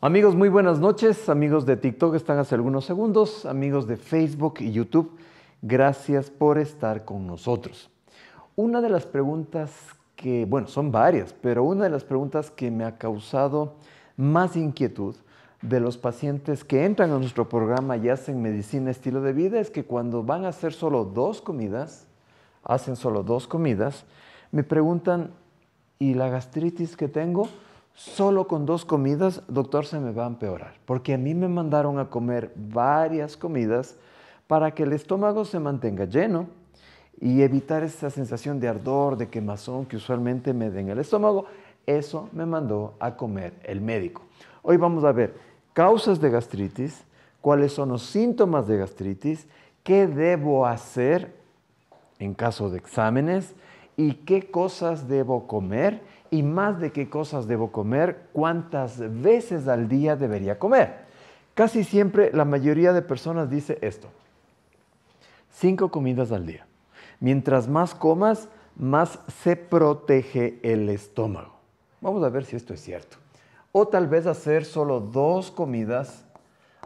amigos, muy buenas noches. Amigos de TikTok están hace algunos segundos. Amigos de Facebook y YouTube, gracias por estar con nosotros. Una de las preguntas que, bueno, son varias, pero una de las preguntas que me ha causado más inquietud de los pacientes que entran a nuestro programa y hacen medicina estilo de vida es que cuando van a hacer solo dos comidas, hacen solo dos comidas, me preguntan, y la gastritis que tengo, solo con dos comidas, doctor, se me va a empeorar. Porque a mí me mandaron a comer varias comidas para que el estómago se mantenga lleno y evitar esa sensación de ardor, de quemazón que usualmente me da en el estómago. Eso me mandó a comer el médico. Hoy vamos a ver causas de gastritis, cuáles son los síntomas de gastritis, qué debo hacer en caso de exámenes, y qué cosas debo comer y más de qué cosas debo comer, cuántas veces al día debería comer. Casi siempre la mayoría de personas dice esto. Cinco comidas al día. Mientras más comas, más se protege el estómago. Vamos a ver si esto es cierto. O tal vez hacer solo dos comidas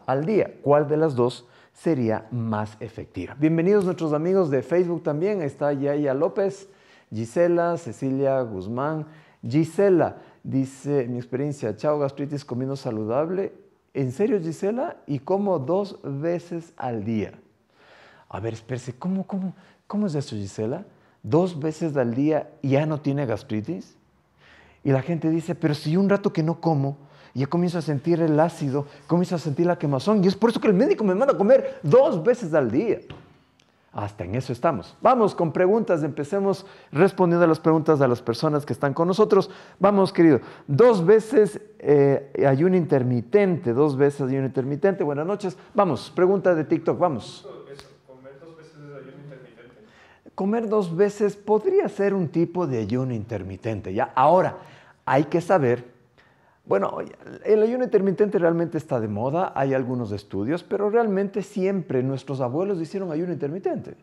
al día. ¿Cuál de las dos sería más efectiva? Bienvenidos nuestros amigos de Facebook también. Está Yaya López. Gisela, Cecilia Guzmán. Gisela dice, mi experiencia, chao gastritis, comiendo saludable. ¿En serio, Gisela? Y como dos veces al día. A ver, espérese, ¿cómo, cómo, cómo es eso, Gisela? ¿Dos veces al día y ya no tiene gastritis? Y la gente dice, pero si un rato que no como, ya comienzo a sentir el ácido, comienzo a sentir la quemazón, y es por eso que el médico me manda a comer dos veces al día. Hasta en eso estamos. Vamos con preguntas, empecemos respondiendo a las preguntas de las personas que están con nosotros. Vamos, querido. Dos veces eh, ayuno intermitente, dos veces ayuno intermitente. Buenas noches. Vamos, pregunta de TikTok, vamos. ¿Comer dos veces ayuno intermitente? Comer dos veces podría ser un tipo de ayuno intermitente, ¿ya? Ahora, hay que saber bueno, el ayuno intermitente realmente está de moda, hay algunos estudios, pero realmente siempre nuestros abuelos hicieron ayuno intermitente.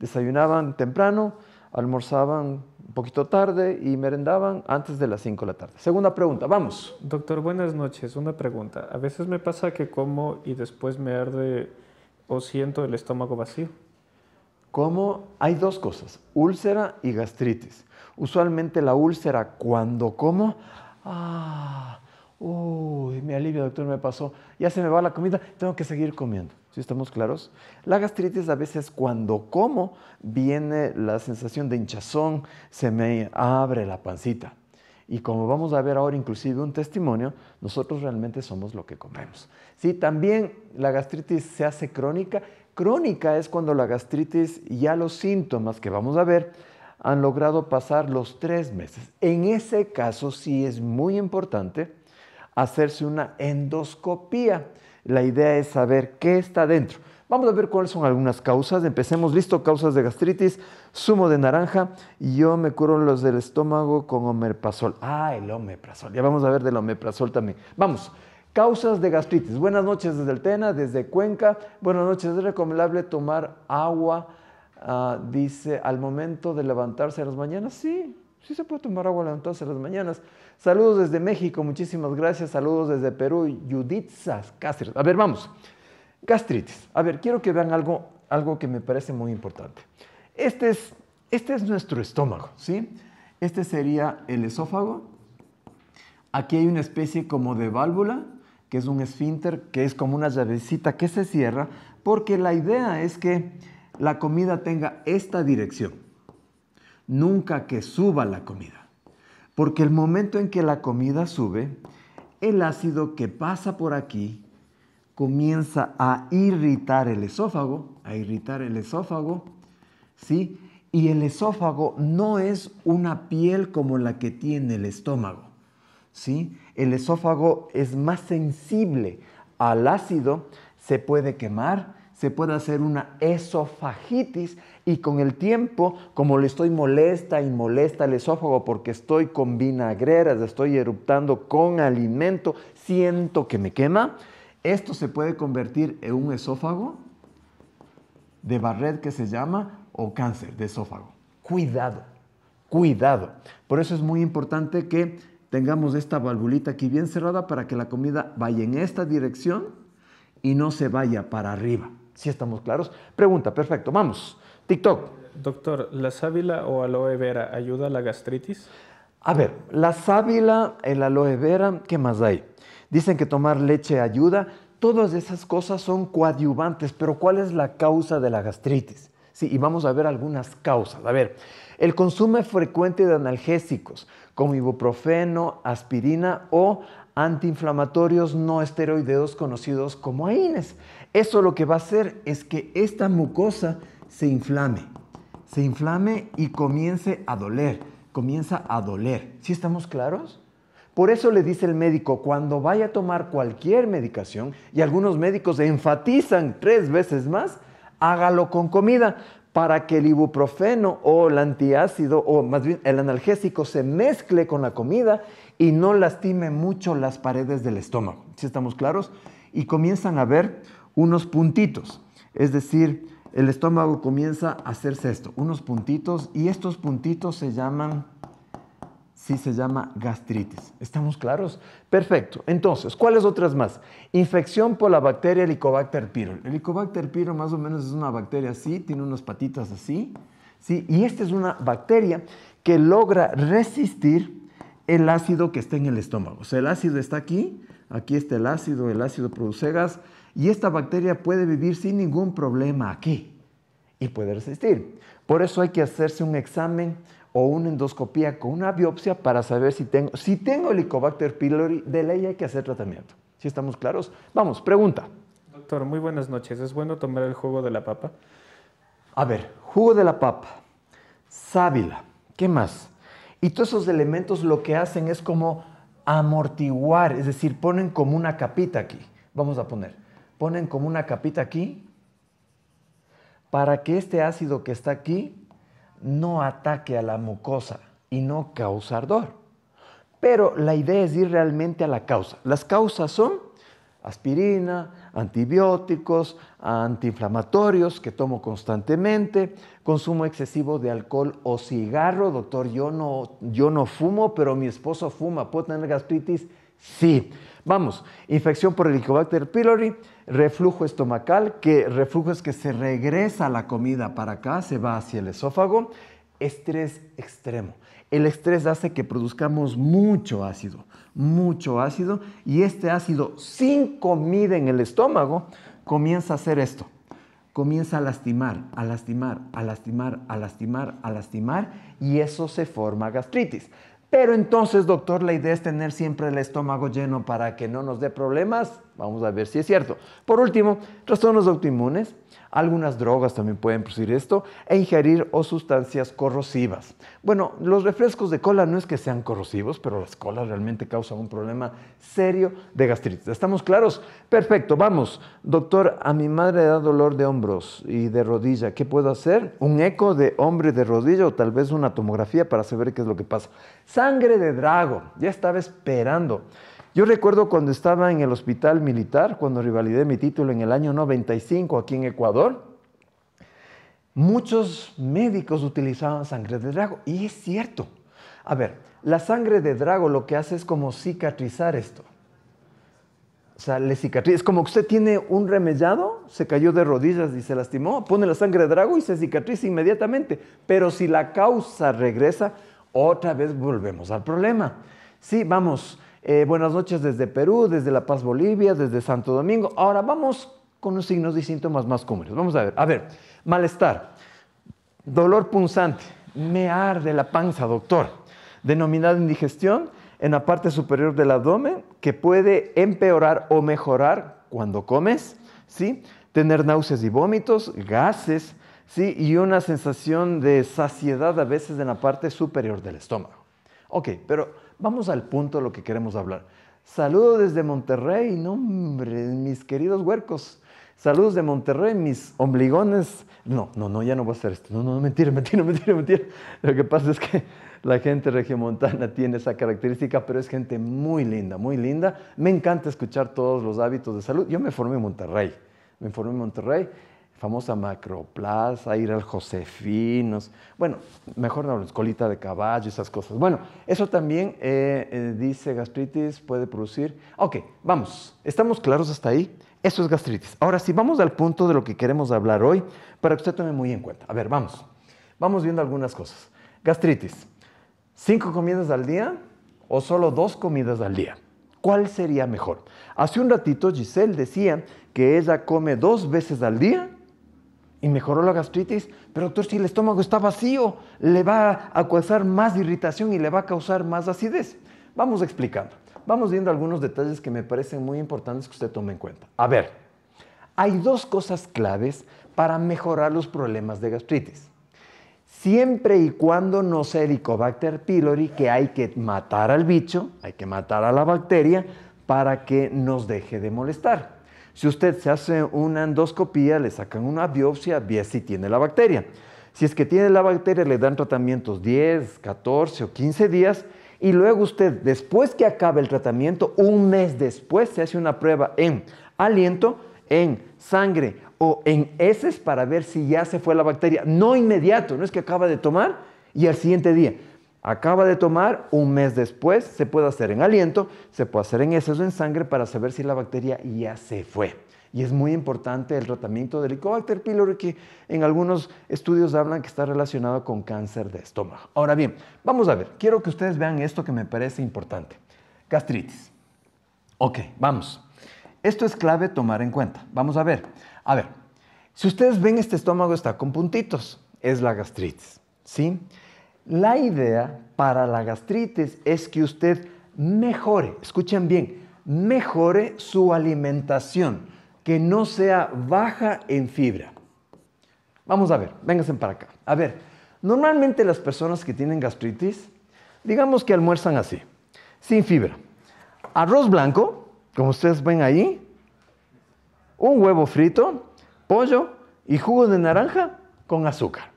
Desayunaban temprano, almorzaban un poquito tarde y merendaban antes de las 5 de la tarde. Segunda pregunta, vamos. Doctor, buenas noches. Una pregunta. A veces me pasa que como y después me arde o siento el estómago vacío. ¿Cómo? hay dos cosas, úlcera y gastritis. Usualmente la úlcera cuando como Ah, uy, me alivio, doctor, me pasó. Ya se me va la comida, tengo que seguir comiendo. ¿Sí estamos claros? La gastritis a veces cuando como viene la sensación de hinchazón, se me abre la pancita. Y como vamos a ver ahora inclusive un testimonio, nosotros realmente somos lo que comemos. Sí, también la gastritis se hace crónica. Crónica es cuando la gastritis ya los síntomas que vamos a ver han logrado pasar los tres meses. En ese caso sí es muy importante hacerse una endoscopía. La idea es saber qué está dentro. Vamos a ver cuáles son algunas causas. Empecemos, listo, causas de gastritis, zumo de naranja. y Yo me curo los del estómago con omeprazol. Ah, el omeprazol. Ya vamos a ver del omeprazol también. Vamos, causas de gastritis. Buenas noches desde el Tena, desde Cuenca. Buenas noches, es recomendable tomar agua Ah, dice, al momento de levantarse a las mañanas, sí, sí se puede tomar agua levantarse a las mañanas. Saludos desde México, muchísimas gracias. Saludos desde Perú, Yuditsas, Cáceres. A ver, vamos. Gastritis. A ver, quiero que vean algo, algo que me parece muy importante. Este es, este es nuestro estómago, ¿sí? Este sería el esófago. Aquí hay una especie como de válvula, que es un esfínter, que es como una llavecita que se cierra, porque la idea es que la comida tenga esta dirección. Nunca que suba la comida. Porque el momento en que la comida sube, el ácido que pasa por aquí comienza a irritar el esófago, a irritar el esófago, ¿sí? Y el esófago no es una piel como la que tiene el estómago, ¿sí? El esófago es más sensible al ácido, se puede quemar, se puede hacer una esofagitis y con el tiempo, como le estoy molesta y molesta el esófago porque estoy con vinagreras, estoy eruptando con alimento, siento que me quema, esto se puede convertir en un esófago de Barret que se llama o cáncer de esófago. Cuidado, cuidado. Por eso es muy importante que tengamos esta valvulita aquí bien cerrada para que la comida vaya en esta dirección y no se vaya para arriba. Si estamos claros. Pregunta, perfecto, vamos. TikTok. Doctor, ¿la sábila o aloe vera ayuda a la gastritis? A ver, la sábila, el aloe vera, ¿qué más hay? Dicen que tomar leche ayuda. Todas esas cosas son coadyuvantes, pero ¿cuál es la causa de la gastritis? Sí, y vamos a ver algunas causas. A ver, el consumo frecuente de analgésicos como ibuprofeno, aspirina o antiinflamatorios no esteroideos conocidos como AINES. Eso lo que va a hacer es que esta mucosa se inflame, se inflame y comience a doler, comienza a doler. ¿Sí estamos claros? Por eso le dice el médico, cuando vaya a tomar cualquier medicación, y algunos médicos enfatizan tres veces más, hágalo con comida para que el ibuprofeno o el antiácido o más bien el analgésico se mezcle con la comida y no lastime mucho las paredes del estómago. ¿Sí estamos claros? Y comienzan a ver unos puntitos. Es decir, el estómago comienza a hacerse esto, unos puntitos, y estos puntitos se llaman, sí se llama gastritis. ¿Estamos claros? Perfecto. Entonces, ¿cuáles otras más? Infección por la bacteria Helicobacter pylori. El Helicobacter pylori más o menos es una bacteria así, tiene unas patitas así, ¿sí? Y esta es una bacteria que logra resistir el ácido que está en el estómago. O sea, el ácido está aquí, aquí está el ácido, el ácido produce gas, y esta bacteria puede vivir sin ningún problema aquí y puede resistir. Por eso hay que hacerse un examen o una endoscopía con una biopsia para saber si tengo, si tengo Helicobacter pylori, de ley hay que hacer tratamiento. Si ¿Sí estamos claros? Vamos, pregunta. Doctor, muy buenas noches. ¿Es bueno tomar el jugo de la papa? A ver, jugo de la papa, sábila, ¿qué más? Y todos esos elementos lo que hacen es como amortiguar, es decir, ponen como una capita aquí. Vamos a poner ponen como una capita aquí para que este ácido que está aquí no ataque a la mucosa y no causa ardor. Pero la idea es ir realmente a la causa. Las causas son aspirina, antibióticos, antiinflamatorios que tomo constantemente, consumo excesivo de alcohol o cigarro. Doctor, yo no, yo no fumo, pero mi esposo fuma. ¿Puedo tener gastritis? Sí. Vamos, infección por Helicobacter pylori, reflujo estomacal, que reflujo es que se regresa la comida para acá, se va hacia el esófago, estrés extremo. El estrés hace que produzcamos mucho ácido, mucho ácido, y este ácido sin comida en el estómago comienza a hacer esto. Comienza a lastimar, a lastimar, a lastimar, a lastimar, a lastimar, y eso se forma gastritis. Pero entonces, doctor, la idea es tener siempre el estómago lleno para que no nos dé problemas. Vamos a ver si es cierto. Por último, trastornos autoinmunes. Algunas drogas también pueden producir esto e ingerir o sustancias corrosivas. Bueno, los refrescos de cola no es que sean corrosivos, pero las colas realmente causan un problema serio de gastritis. ¿Estamos claros? Perfecto, vamos. Doctor, a mi madre le da dolor de hombros y de rodilla. ¿Qué puedo hacer? Un eco de hombre de rodilla o tal vez una tomografía para saber qué es lo que pasa. Sangre de drago, ya estaba esperando. Yo recuerdo cuando estaba en el hospital militar, cuando revalidé mi título en el año 95 aquí en Ecuador, muchos médicos utilizaban sangre de drago. Y es cierto. A ver, la sangre de drago lo que hace es como cicatrizar esto. O sea, le cicatriza. Es como que usted tiene un remellado, se cayó de rodillas y se lastimó, pone la sangre de drago y se cicatriza inmediatamente. Pero si la causa regresa, otra vez volvemos al problema. Sí, vamos, eh, buenas noches desde Perú, desde La Paz, Bolivia, desde Santo Domingo. Ahora vamos con los signos y síntomas más comunes. Vamos a ver. A ver, malestar, dolor punzante, me arde la panza, doctor. Denominada indigestión en la parte superior del abdomen que puede empeorar o mejorar cuando comes, ¿sí? Tener náuseas y vómitos, gases, ¿sí? Y una sensación de saciedad a veces en la parte superior del estómago. Ok, pero Vamos al punto de lo que queremos hablar. Saludos desde Monterrey, no hombre, mis queridos huercos. Saludos de Monterrey, mis ombligones. No, no, no, ya no voy a hacer esto. No, no, mentira, mentira, mentira, mentira. Lo que pasa es que la gente regiomontana tiene esa característica, pero es gente muy linda, muy linda. Me encanta escuchar todos los hábitos de salud. Yo me formé en Monterrey. Me formé en Monterrey famosa macroplaza, ir al Josefinos, bueno, mejor no, colita de caballo, esas cosas. Bueno, eso también, eh, eh, dice gastritis, puede producir. Ok, vamos, estamos claros hasta ahí. Eso es gastritis. Ahora sí, vamos al punto de lo que queremos hablar hoy para que usted tome muy en cuenta. A ver, vamos. Vamos viendo algunas cosas. Gastritis. ¿Cinco comidas al día o solo dos comidas al día? ¿Cuál sería mejor? Hace un ratito Giselle decía que ella come dos veces al día y mejoró la gastritis, pero doctor, si el estómago está vacío, le va a causar más irritación y le va a causar más acidez. Vamos explicando. Vamos viendo algunos detalles que me parecen muy importantes que usted tome en cuenta. A ver, hay dos cosas claves para mejorar los problemas de gastritis. Siempre y cuando no sea Helicobacter pylori, que hay que matar al bicho, hay que matar a la bacteria para que nos deje de molestar. Si usted se hace una endoscopía, le sacan una biopsia, ve si tiene la bacteria. Si es que tiene la bacteria, le dan tratamientos 10, 14 o 15 días y luego usted, después que acabe el tratamiento, un mes después se hace una prueba en aliento, en sangre o en heces para ver si ya se fue la bacteria. No inmediato, no es que acaba de tomar y al siguiente día acaba de tomar, un mes después se puede hacer en aliento, se puede hacer en exceso en sangre para saber si la bacteria ya se fue. Y es muy importante el tratamiento del Helicobacter pylori que en algunos estudios hablan que está relacionado con cáncer de estómago. Ahora bien, vamos a ver, quiero que ustedes vean esto que me parece importante. Gastritis. Ok, vamos. Esto es clave tomar en cuenta. Vamos a ver. A ver, si ustedes ven este estómago está con puntitos, es la gastritis. ¿Sí? La idea para la gastritis es que usted mejore, escuchen bien, mejore su alimentación, que no sea baja en fibra. Vamos a ver, vénganse para acá. A ver, normalmente las personas que tienen gastritis, digamos que almuerzan así, sin fibra. Arroz blanco, como ustedes ven ahí, un huevo frito, pollo y jugo de naranja con azúcar.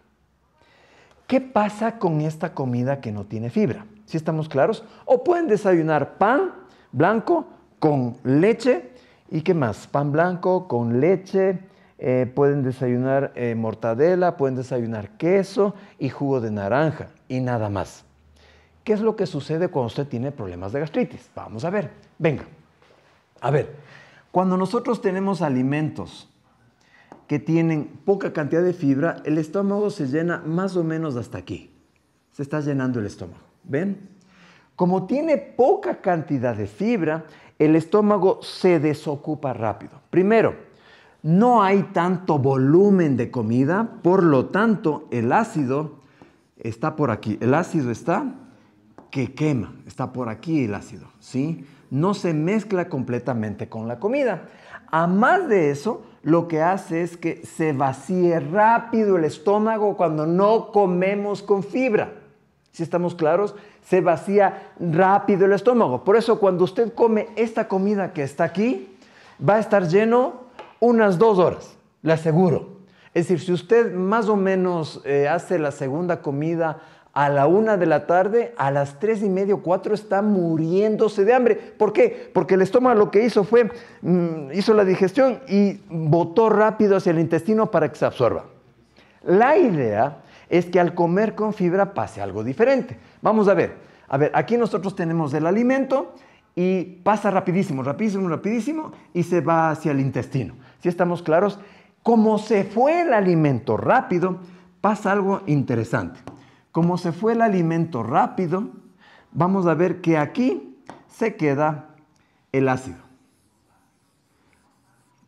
¿Qué pasa con esta comida que no tiene fibra? Si estamos claros? O pueden desayunar pan blanco con leche y qué más, pan blanco con leche, eh, pueden desayunar eh, mortadela, pueden desayunar queso y jugo de naranja y nada más. ¿Qué es lo que sucede cuando usted tiene problemas de gastritis? Vamos a ver, venga. A ver, cuando nosotros tenemos alimentos que tienen poca cantidad de fibra, el estómago se llena más o menos hasta aquí. Se está llenando el estómago. ¿Ven? Como tiene poca cantidad de fibra, el estómago se desocupa rápido. Primero, no hay tanto volumen de comida, por lo tanto, el ácido está por aquí. El ácido está que quema, está por aquí el ácido, ¿sí? No se mezcla completamente con la comida. A más de eso, lo que hace es que se vacíe rápido el estómago cuando no comemos con fibra. Si estamos claros, se vacía rápido el estómago. Por eso cuando usted come esta comida que está aquí, va a estar lleno unas dos horas, le aseguro. Es decir, si usted más o menos eh, hace la segunda comida a la una de la tarde, a las tres y medio, cuatro, está muriéndose de hambre. ¿Por qué? Porque el estómago lo que hizo fue, mm, hizo la digestión y botó rápido hacia el intestino para que se absorba. La idea es que al comer con fibra pase algo diferente. Vamos a ver, a ver, aquí nosotros tenemos el alimento y pasa rapidísimo, rapidísimo, rapidísimo y se va hacia el intestino. Si estamos claros, como se fue el alimento rápido, pasa algo interesante. Como se fue el alimento rápido, vamos a ver que aquí se queda el ácido.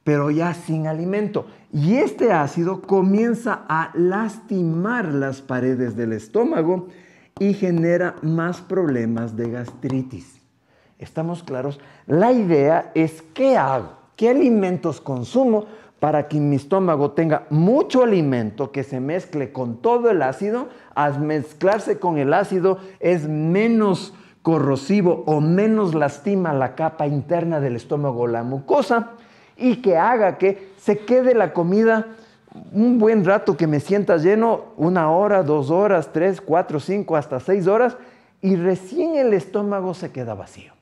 Pero ya sin alimento. Y este ácido comienza a lastimar las paredes del estómago y genera más problemas de gastritis. ¿Estamos claros? La idea es qué hago, qué alimentos consumo para que mi estómago tenga mucho alimento que se mezcle con todo el ácido al mezclarse con el ácido es menos corrosivo o menos lastima la capa interna del estómago o la mucosa y que haga que se quede la comida un buen rato que me sienta lleno, una hora, dos horas, tres, cuatro, cinco, hasta seis horas, y recién el estómago se queda vacío.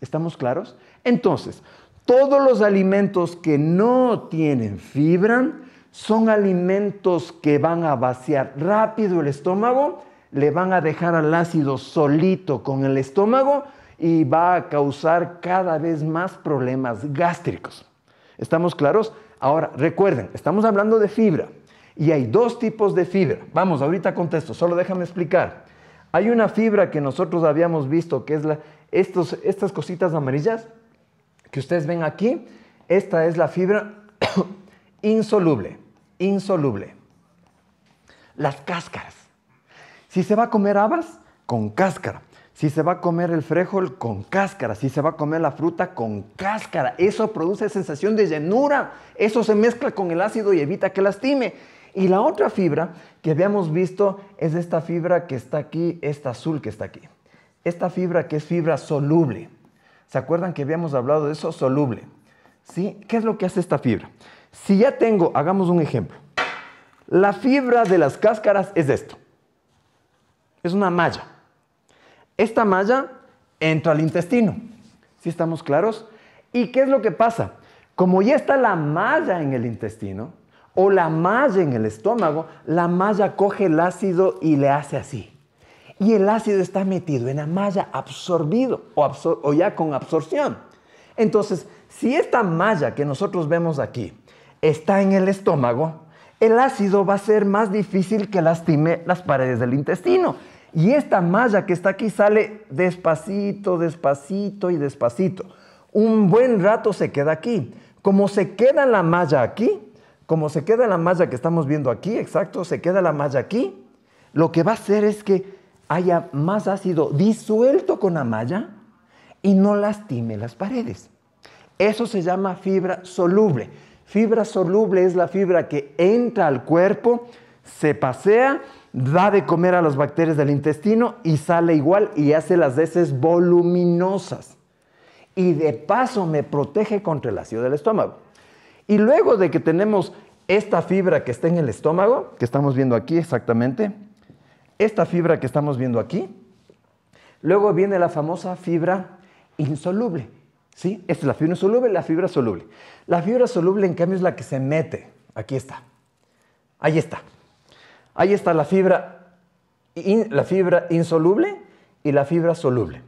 ¿Estamos claros? Entonces, todos los alimentos que no tienen fibra, son alimentos que van a vaciar rápido el estómago, le van a dejar al ácido solito con el estómago y va a causar cada vez más problemas gástricos. ¿Estamos claros? Ahora, recuerden, estamos hablando de fibra y hay dos tipos de fibra. Vamos, ahorita contesto, solo déjame explicar. Hay una fibra que nosotros habíamos visto, que es la, estas cositas amarillas que ustedes ven aquí. Esta es la fibra insoluble, insoluble. Las cáscaras. Si se va a comer habas, con cáscara. Si se va a comer el frijol, con cáscara. Si se va a comer la fruta, con cáscara. Eso produce sensación de llenura. Eso se mezcla con el ácido y evita que lastime. Y la otra fibra que habíamos visto es esta fibra que está aquí, esta azul que está aquí. Esta fibra que es fibra soluble. ¿Se acuerdan que habíamos hablado de eso? Soluble. ¿Sí? ¿Qué es lo que hace esta fibra? Si ya tengo, hagamos un ejemplo, la fibra de las cáscaras es esto. Es una malla. Esta malla entra al intestino. si estamos claros? ¿Y qué es lo que pasa? Como ya está la malla en el intestino o la malla en el estómago, la malla coge el ácido y le hace así. Y el ácido está metido en la malla, absorbido o ya con absorción. Entonces, si esta malla que nosotros vemos aquí está en el estómago, el ácido va a ser más difícil que lastime las paredes del intestino. Y esta malla que está aquí sale despacito, despacito y despacito. Un buen rato se queda aquí. Como se queda la malla aquí, como se queda la malla que estamos viendo aquí, exacto, se queda la malla aquí, lo que va a hacer es que haya más ácido disuelto con la malla y no lastime las paredes. Eso se llama fibra soluble. Fibra soluble es la fibra que entra al cuerpo, se pasea, da de comer a las bacterias del intestino y sale igual y hace las heces voluminosas. Y de paso me protege contra el ácido del estómago. Y luego de que tenemos esta fibra que está en el estómago, que estamos viendo aquí exactamente, esta fibra que estamos viendo aquí, luego viene la famosa fibra insoluble. ¿Sí? Esta es la fibra insoluble, la fibra soluble. La fibra soluble, en cambio, es la que se mete. Aquí está. Ahí está. Ahí está la fibra, la fibra insoluble y la fibra soluble.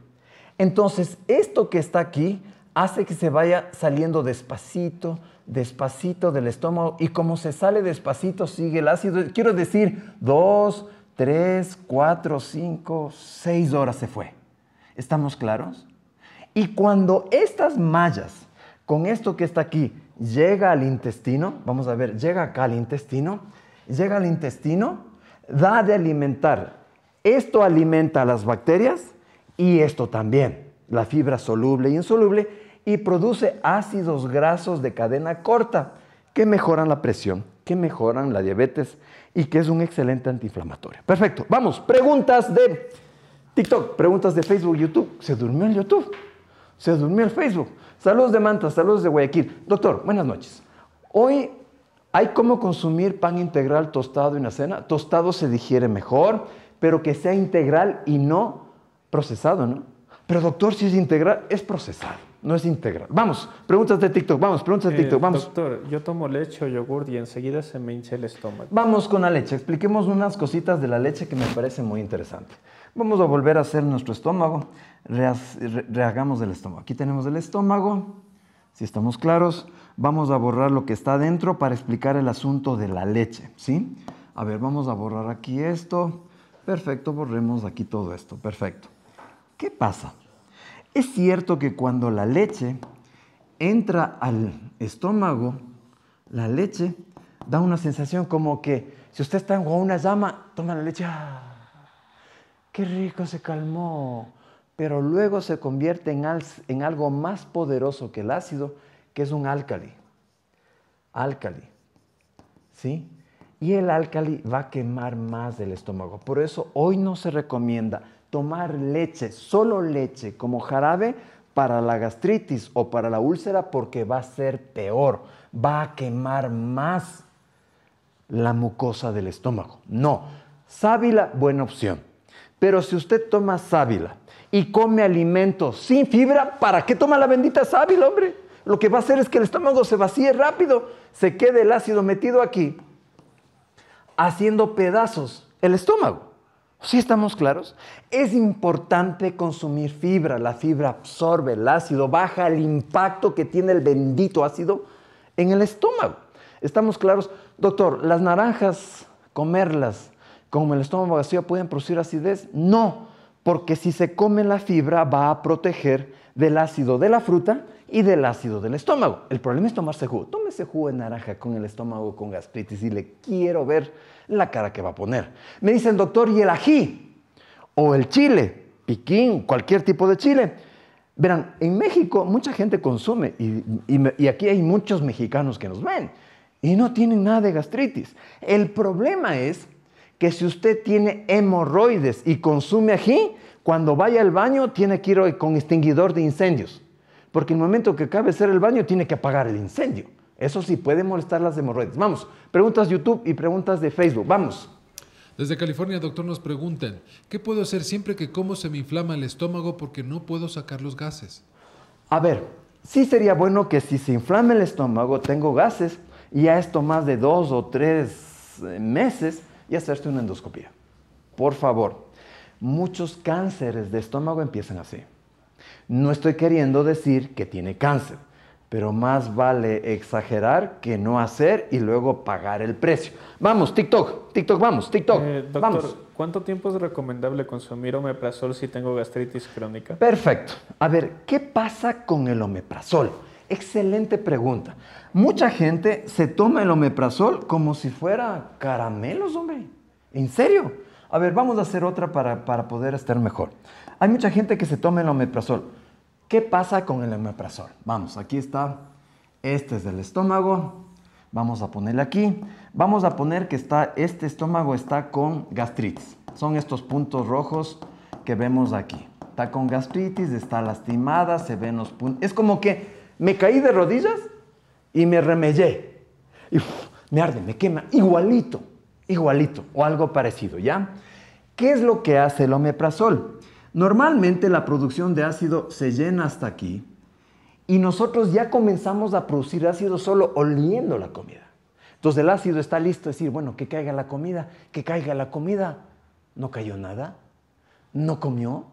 Entonces, esto que está aquí hace que se vaya saliendo despacito, despacito del estómago y como se sale despacito sigue el ácido. Quiero decir, dos, tres, cuatro, cinco, seis horas se fue. ¿Estamos claros? Y cuando estas mallas, con esto que está aquí, llega al intestino, vamos a ver, llega acá al intestino, llega al intestino, da de alimentar. Esto alimenta a las bacterias y esto también, la fibra soluble e insoluble, y produce ácidos grasos de cadena corta que mejoran la presión, que mejoran la diabetes y que es un excelente antiinflamatorio. Perfecto, vamos, preguntas de TikTok, preguntas de Facebook, YouTube. ¿Se durmió en YouTube? Se durmió el Facebook. Saludos de Manta, saludos de Guayaquil. Doctor, buenas noches. Hoy hay cómo consumir pan integral tostado en la cena. Tostado se digiere mejor, pero que sea integral y no procesado, ¿no? Pero doctor, si es integral, es procesado, no es integral. Vamos, preguntas de TikTok, vamos, preguntas de eh, TikTok, vamos. Doctor, yo tomo leche o yogur y enseguida se me hincha el estómago. Vamos con la leche, expliquemos unas cositas de la leche que me parece muy interesante. Vamos a volver a hacer nuestro estómago. Rehagamos el estómago. Aquí tenemos el estómago. Si estamos claros, vamos a borrar lo que está dentro para explicar el asunto de la leche. ¿sí? A ver, vamos a borrar aquí esto. Perfecto, borremos aquí todo esto. Perfecto. ¿Qué pasa? Es cierto que cuando la leche entra al estómago, la leche da una sensación como que si usted está en una llama, toma la leche. ¡ah! qué rico se calmó, pero luego se convierte en, algo más poderoso que el ácido, que es un álcali. Álcali. ¿Sí? Y el álcali va a quemar más del estómago. Por eso hoy no se recomienda tomar leche, solo leche, como jarabe para la gastritis o para la úlcera porque va a ser peor, va a quemar más la mucosa del estómago. No, sábila, buena opción. Pero si usted toma sábila y come alimentos sin fibra, ¿para qué toma la bendita sábila, hombre? Lo que va a hacer es que el estómago se vacíe rápido, se quede el ácido metido aquí, haciendo pedazos el estómago. ¿Sí estamos claros? Es importante consumir fibra. La fibra absorbe el ácido, baja el impacto que tiene el bendito ácido en el estómago. ¿Estamos claros? Doctor, las naranjas, comerlas como el estómago vacío pueden producir acidez? No, porque si se come la fibra va a proteger del ácido de la fruta y del ácido del estómago. El problema es tomarse jugo. ese jugo de naranja con el estómago con gastritis y le quiero ver la cara que va a poner. Me dicen, doctor, ¿y el ají? O el chile, piquín, cualquier tipo de chile. Verán, en México mucha gente consume y aquí hay muchos mexicanos que nos ven y no tienen nada de gastritis. El problema es que si usted tiene hemorroides y consume ají, cuando vaya al baño tiene que ir con extinguidor de incendios, porque en el momento que acabe de hacer el baño tiene que apagar el incendio. Eso sí puede molestar las hemorroides. Vamos, preguntas de YouTube y preguntas de Facebook. Vamos. Desde California, doctor, nos preguntan, ¿qué puedo hacer siempre que como se me inflama el estómago porque no puedo sacar los gases? A ver, sí sería bueno que si se inflama el estómago, tengo gases y a esto más de dos o tres meses, y hacerte una endoscopía. Por favor, muchos cánceres de estómago empiezan así. No estoy queriendo decir que tiene cáncer, pero más vale exagerar que no hacer y luego pagar el precio. Vamos, TikTok, TikTok, vamos, TikTok. vamos. Eh, doctor, vamos. ¿cuánto tiempo es recomendable consumir omeprazol si tengo gastritis crónica? Perfecto. A ver, ¿qué pasa con el omeprazol? Excelente pregunta. Mucha gente se toma el omeprazol como si fuera caramelos, hombre. ¿En serio? A ver, vamos a hacer otra para, poder estar mejor. Hay mucha gente que se toma el omeprazol. ¿Qué pasa con el omeprazol? Vamos, aquí está. Este es el estómago. Vamos a ponerle aquí. Vamos a poner que está, este estómago está con gastritis. Son estos puntos rojos que vemos aquí. Está con gastritis, está lastimada, se ven los puntos. Es como que me caí de rodillas y me remellé. Y me arde, me quema, igualito, igualito o algo parecido, ¿ya? ¿Qué es lo que hace el omeprazol? Normalmente la producción de ácido se llena hasta aquí y nosotros ya comenzamos a producir ácido solo oliendo la comida. Entonces el ácido está listo a decir, bueno, que caiga la comida, que caiga la comida. No cayó nada, no comió,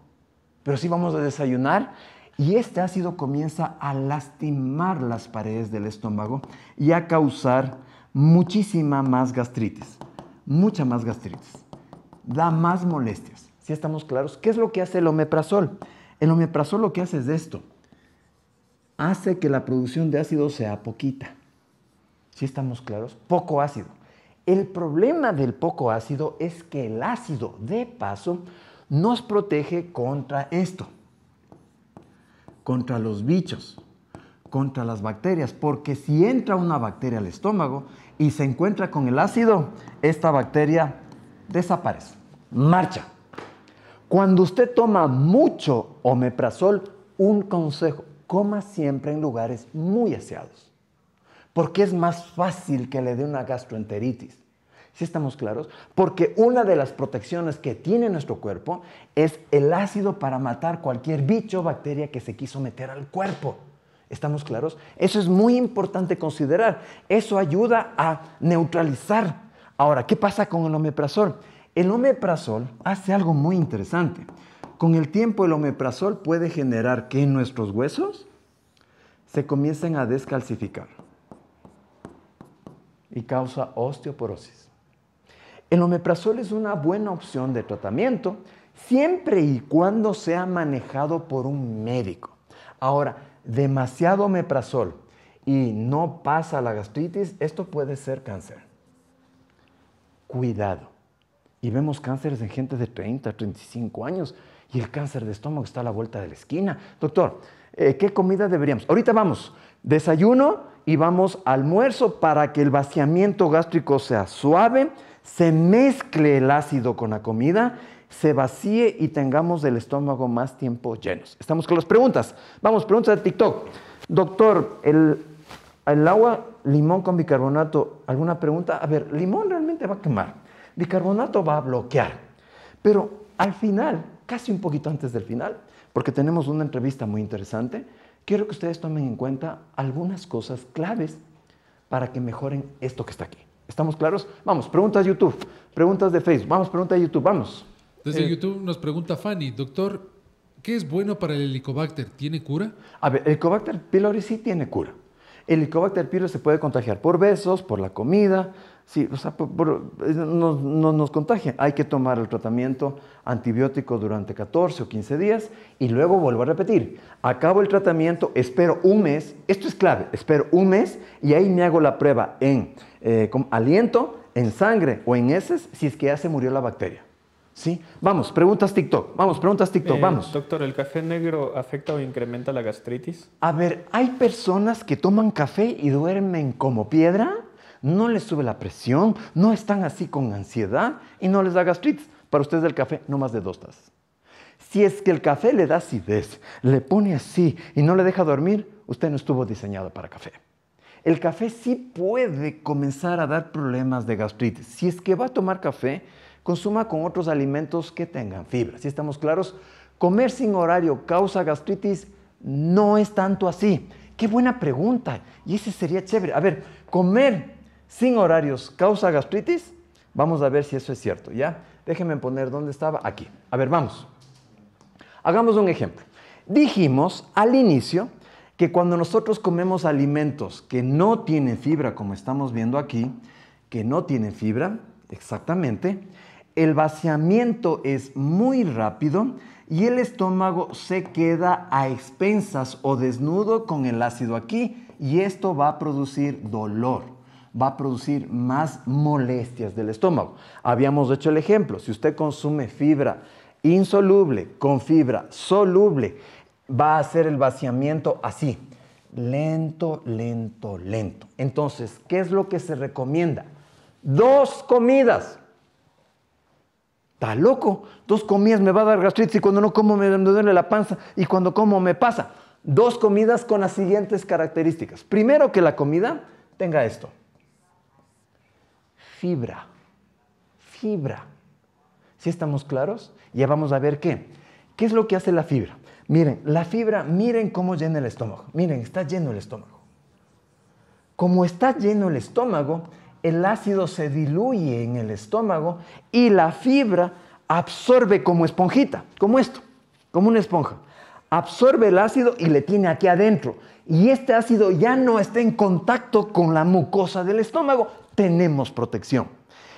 pero sí vamos a desayunar y este ácido comienza a lastimar las paredes del estómago y a causar muchísima más gastritis, mucha más gastritis. Da más molestias. Si estamos claros, ¿qué es lo que hace el omeprazol? El omeprazol lo que hace es esto. Hace que la producción de ácido sea poquita. Si estamos claros, poco ácido. El problema del poco ácido es que el ácido, de paso, nos protege contra esto contra los bichos, contra las bacterias, porque si entra una bacteria al estómago y se encuentra con el ácido, esta bacteria desaparece, marcha. Cuando usted toma mucho omeprazol, un consejo, coma siempre en lugares muy aseados, porque es más fácil que le dé una gastroenteritis. Si estamos claros? Porque una de las protecciones que tiene nuestro cuerpo es el ácido para matar cualquier bicho o bacteria que se quiso meter al cuerpo. ¿Estamos claros? Eso es muy importante considerar. Eso ayuda a neutralizar. Ahora, ¿qué pasa con el omeprazol? El omeprazol hace algo muy interesante. Con el tiempo el omeprazol puede generar que nuestros huesos se comiencen a descalcificar y causa osteoporosis. El omeprazol es una buena opción de tratamiento siempre y cuando sea manejado por un médico. Ahora, demasiado omeprazol y no pasa la gastritis, esto puede ser cáncer. Cuidado. Y vemos cánceres en gente de 30, 35 años y el cáncer de estómago está a la vuelta de la esquina. Doctor, eh, ¿qué comida deberíamos? Ahorita vamos, desayuno y vamos almuerzo para que el vaciamiento gástrico sea suave se mezcle el ácido con la comida, se vacíe y tengamos el estómago más tiempo llenos. Estamos con las preguntas. Vamos, preguntas de TikTok. Doctor, el, el agua, limón con bicarbonato, ¿alguna pregunta? A ver, limón realmente va a quemar. Bicarbonato va a bloquear. Pero al final, casi un poquito antes del final, porque tenemos una entrevista muy interesante, quiero que ustedes tomen en cuenta algunas cosas claves para que mejoren esto que está aquí. ¿Estamos claros? Vamos, preguntas YouTube, preguntas de Facebook, vamos, pregunta de YouTube, vamos. Desde eh, YouTube nos pregunta Fanny, doctor, ¿qué es bueno para el helicobacter? ¿Tiene cura? A ver, el helicobacter pylori sí tiene cura. El helicobacter pylori se puede contagiar por besos, por la comida, Sí, o sea, eh, nos, nos, contagia. Hay que tomar el tratamiento antibiótico durante 14 o 15 días y luego vuelvo a repetir. Acabo el tratamiento, espero un mes, esto es clave, espero un mes y ahí me hago la prueba en eh, con aliento en sangre o en heces si es que ya se murió la bacteria. ¿Sí? Vamos, preguntas TikTok. Vamos, preguntas TikTok. Eh, vamos. Doctor, ¿el café negro afecta o incrementa la gastritis? A ver, hay personas que toman café y duermen como piedra, no les sube la presión, no están así con ansiedad y no les da gastritis. Para ustedes el café no más de dos tazas. Si es que el café le da acidez, le pone así y no le deja dormir, usted no estuvo diseñado para café el café sí puede comenzar a dar problemas de gastritis. Si es que va a tomar café, consuma con otros alimentos que tengan fibra. Si estamos claros, comer sin horario causa gastritis no es tanto así. Qué buena pregunta. Y ese sería chévere. A ver, comer sin horarios causa gastritis. Vamos a ver si eso es cierto, ¿ya? Déjenme poner dónde estaba. Aquí. A ver, vamos. Hagamos un ejemplo. Dijimos al inicio que cuando nosotros comemos alimentos que no tienen fibra, como estamos viendo aquí, que no tienen fibra, exactamente, el vaciamiento es muy rápido y el estómago se queda a expensas o desnudo con el ácido aquí y esto va a producir dolor, va a producir más molestias del estómago. Habíamos hecho el ejemplo, si usted consume fibra insoluble con fibra soluble, va a hacer el vaciamiento así, lento, lento, lento. Entonces, ¿qué es lo que se recomienda? Dos comidas. Está loco. Dos comidas me va a dar gastritis y cuando no como me duele la panza y cuando como me pasa. Dos comidas con las siguientes características. Primero que la comida tenga esto. Fibra. Fibra. ¿Sí estamos claros? Ya vamos a ver qué. ¿Qué es lo que hace la fibra? Miren, la fibra, miren cómo llena el estómago. Miren, está lleno el estómago. Como está lleno el estómago, el ácido se diluye en el estómago y la fibra absorbe como esponjita, como esto, como una esponja. Absorbe el ácido y le tiene aquí adentro. Y este ácido ya no está en contacto con la mucosa del estómago. Tenemos protección.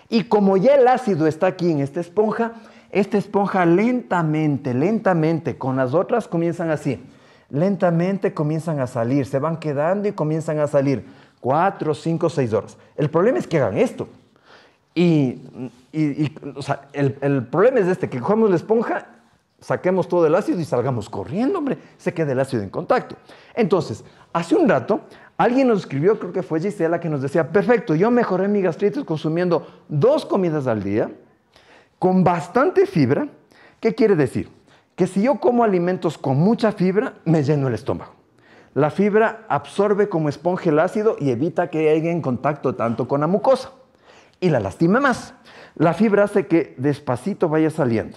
Y como ya el ácido está aquí en esta esponja, esta esponja lentamente, lentamente, con las otras comienzan así. Lentamente comienzan a salir, se van quedando y comienzan a salir. Cuatro, cinco, seis horas. El problema es que hagan esto. Y, o sea, el, el, problema es este, que cojamos la esponja, saquemos todo el ácido y salgamos corriendo, hombre. Se queda el ácido en contacto. Entonces, hace un rato, alguien nos escribió, creo que fue Gisela, que nos decía, perfecto, yo mejoré mi gastritis consumiendo dos comidas al día con bastante fibra, ¿qué quiere decir? Que si yo como alimentos con mucha fibra, me lleno el estómago. La fibra absorbe como esponja el ácido y evita que llegue en contacto tanto con la mucosa y la lastima más. La fibra hace que despacito vaya saliendo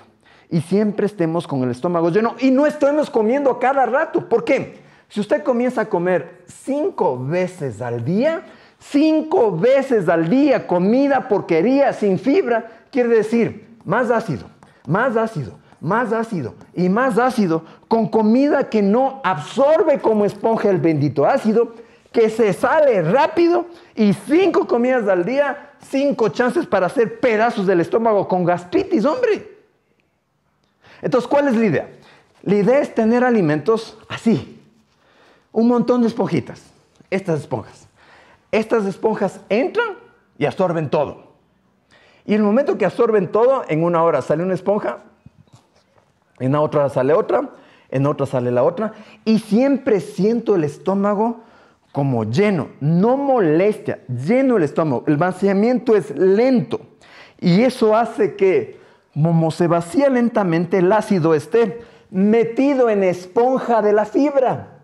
y siempre estemos con el estómago lleno y no estemos comiendo cada rato. ¿Por qué? Si usted comienza a comer cinco veces al día, cinco veces al día comida porquería sin fibra, quiere decir más ácido, más ácido, más ácido y más ácido con comida que no absorbe como esponja el bendito ácido, que se sale rápido y cinco comidas al día, cinco chances para hacer pedazos del estómago con gastritis, hombre. Entonces, ¿cuál es la idea? La idea es tener alimentos así, un montón de esponjitas, estas esponjas. Estas esponjas entran y absorben todo. Y el momento que absorben todo, en una hora sale una esponja, en la otra sale otra, en otra sale la otra. Y siempre siento el estómago como lleno, no molestia, lleno el estómago. El vaciamiento es lento. Y eso hace que, como se vacía lentamente, el ácido esté metido en esponja de la fibra.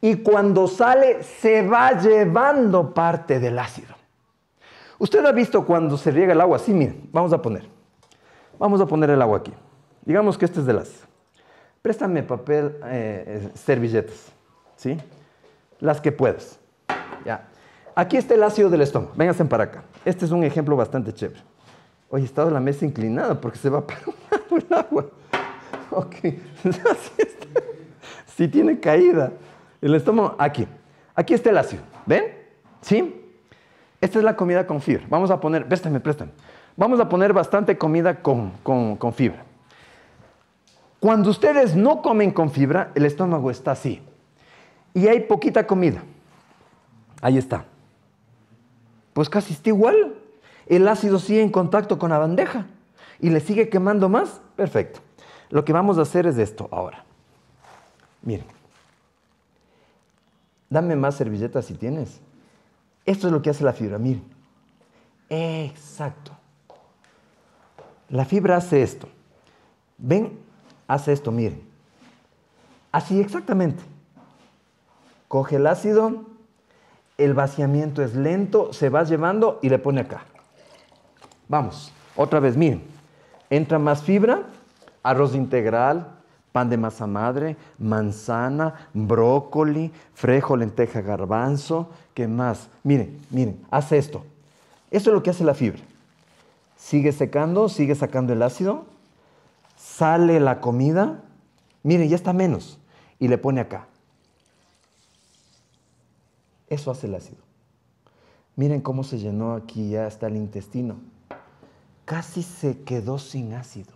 Y cuando sale, se va llevando parte del ácido. Usted ha visto cuando se riega el agua, sí, mire. vamos a poner. Vamos a poner el agua aquí. Digamos que este es de las. Préstame papel, eh, eh, servilletas, ¿sí? Las que puedas. Ya. Aquí está el ácido del estómago. Véngase para acá. Este es un ejemplo bastante chévere. Oye, en la mesa inclinada porque se va para el agua. Ok. Si tiene caída. El estómago, aquí. Aquí está el ácido. ¿Ven? ¿Sí? Esta es la comida con fibra. Vamos a poner, préstame, préstame. Vamos a poner bastante comida con, con fibra. Cuando ustedes no comen con fibra, el estómago está así. Y hay poquita comida. Ahí está. Pues casi está igual. El ácido sigue en contacto con la bandeja y le sigue quemando más. Perfecto. Lo que vamos a hacer es esto ahora. Miren. Dame más servilletas si tienes. Esto es lo que hace la fibra, miren. Exacto. La fibra hace esto. ¿Ven? Hace esto, miren. Así exactamente. Coge el ácido, el vaciamiento es lento, se va llevando y le pone acá. Vamos, otra vez, miren. Entra más fibra, arroz integral, pan de masa madre, manzana, brócoli, frejo, lenteja, garbanzo, ¿qué más? Miren, miren, hace esto. Esto es lo que hace la fibra. Sigue secando, sigue sacando el ácido, sale la comida, miren, ya está menos, y le pone acá. Eso hace el ácido. Miren cómo se llenó aquí ya está el intestino. Casi se quedó sin ácido.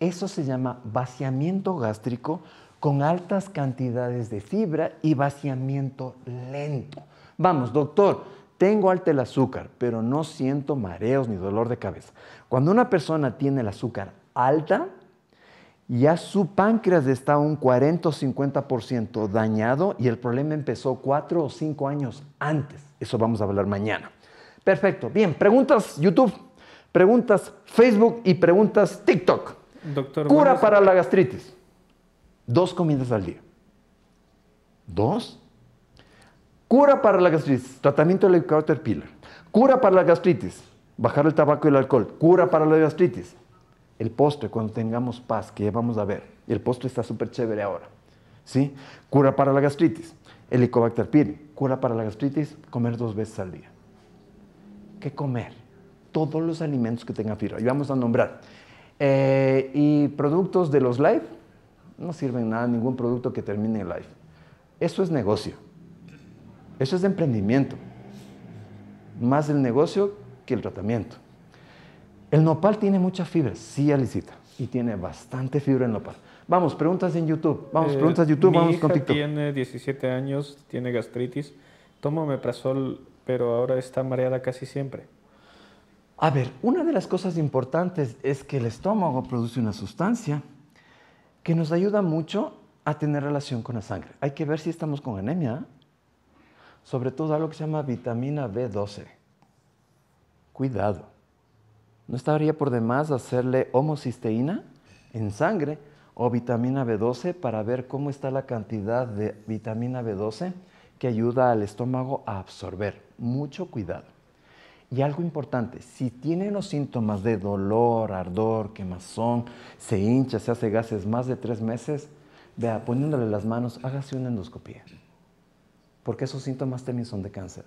Eso se llama vaciamiento gástrico con altas cantidades de fibra y vaciamiento lento. Vamos, doctor, tengo alta el azúcar, pero no siento mareos ni dolor de cabeza. Cuando una persona tiene el azúcar alta, ya su páncreas está un 40 o 50% dañado y el problema empezó cuatro o cinco años antes. Eso vamos a hablar mañana. Perfecto. Bien, preguntas YouTube, preguntas Facebook y preguntas TikTok. Cura para la gastritis. Dos comidas al día. Dos. Cura para la gastritis. Tratamiento de la caterpillar. Cura para la gastritis. Bajar el tabaco y el alcohol. Cura para la gastritis. El postre, cuando tengamos paz, que vamos a ver. el postre está súper chévere ahora. ¿Sí? Cura para la gastritis. El Helicobacter Cura para la gastritis. Comer dos veces al día. ¿Qué comer? Todos los alimentos que tenga fibra. Y vamos a nombrar eh, y productos de los live, no sirven nada, ningún producto que termine live. Eso es negocio. Eso es de emprendimiento. Más el negocio que el tratamiento. El nopal tiene mucha fibra, sí, Alicita. Y tiene bastante fibra el nopal. Vamos, preguntas en YouTube. Vamos, eh, preguntas en YouTube, vamos con TikTok. Tiene 17 años, tiene gastritis. Toma meprazol pero ahora está mareada casi siempre. A ver, una de las cosas importantes es que el estómago produce una sustancia que nos ayuda mucho a tener relación con la sangre. Hay que ver si estamos con anemia, sobre todo algo que se llama vitamina B12. Cuidado. No estaría por demás hacerle homocisteína en sangre o vitamina B12 para ver cómo está la cantidad de vitamina B12 que ayuda al estómago a absorber. Mucho cuidado. Y algo importante, si tiene los síntomas de dolor, ardor, quemazón, se hincha, se hace gases más de tres meses, vea, poniéndole las manos, hágase una endoscopía. Porque esos síntomas también son de cáncer.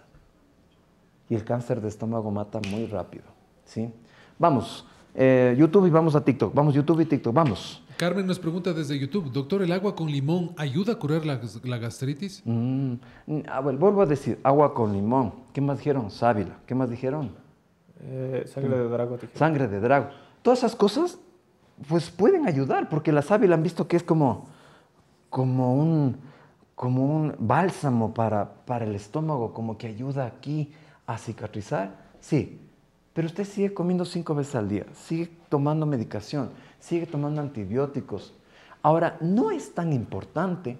Y el cáncer de estómago mata muy rápido. ¿sí? Vamos, eh, YouTube y vamos a TikTok. Vamos, YouTube y TikTok, vamos. Carmen nos pregunta desde YouTube, doctor, ¿el agua con limón ayuda a curar la, gastritis? Mm, mm, vuelvo a decir, agua con limón. ¿Qué más dijeron? Sábila. ¿Qué más dijeron? Eh, sangre de drago. Sangre de drago. Todas esas cosas, pues pueden ayudar, porque la sábila han visto que es como, como un, como un bálsamo para, para el estómago, como que ayuda aquí a cicatrizar. Sí, pero usted sigue comiendo cinco veces al día, sigue tomando medicación sigue tomando antibióticos. Ahora, no es tan importante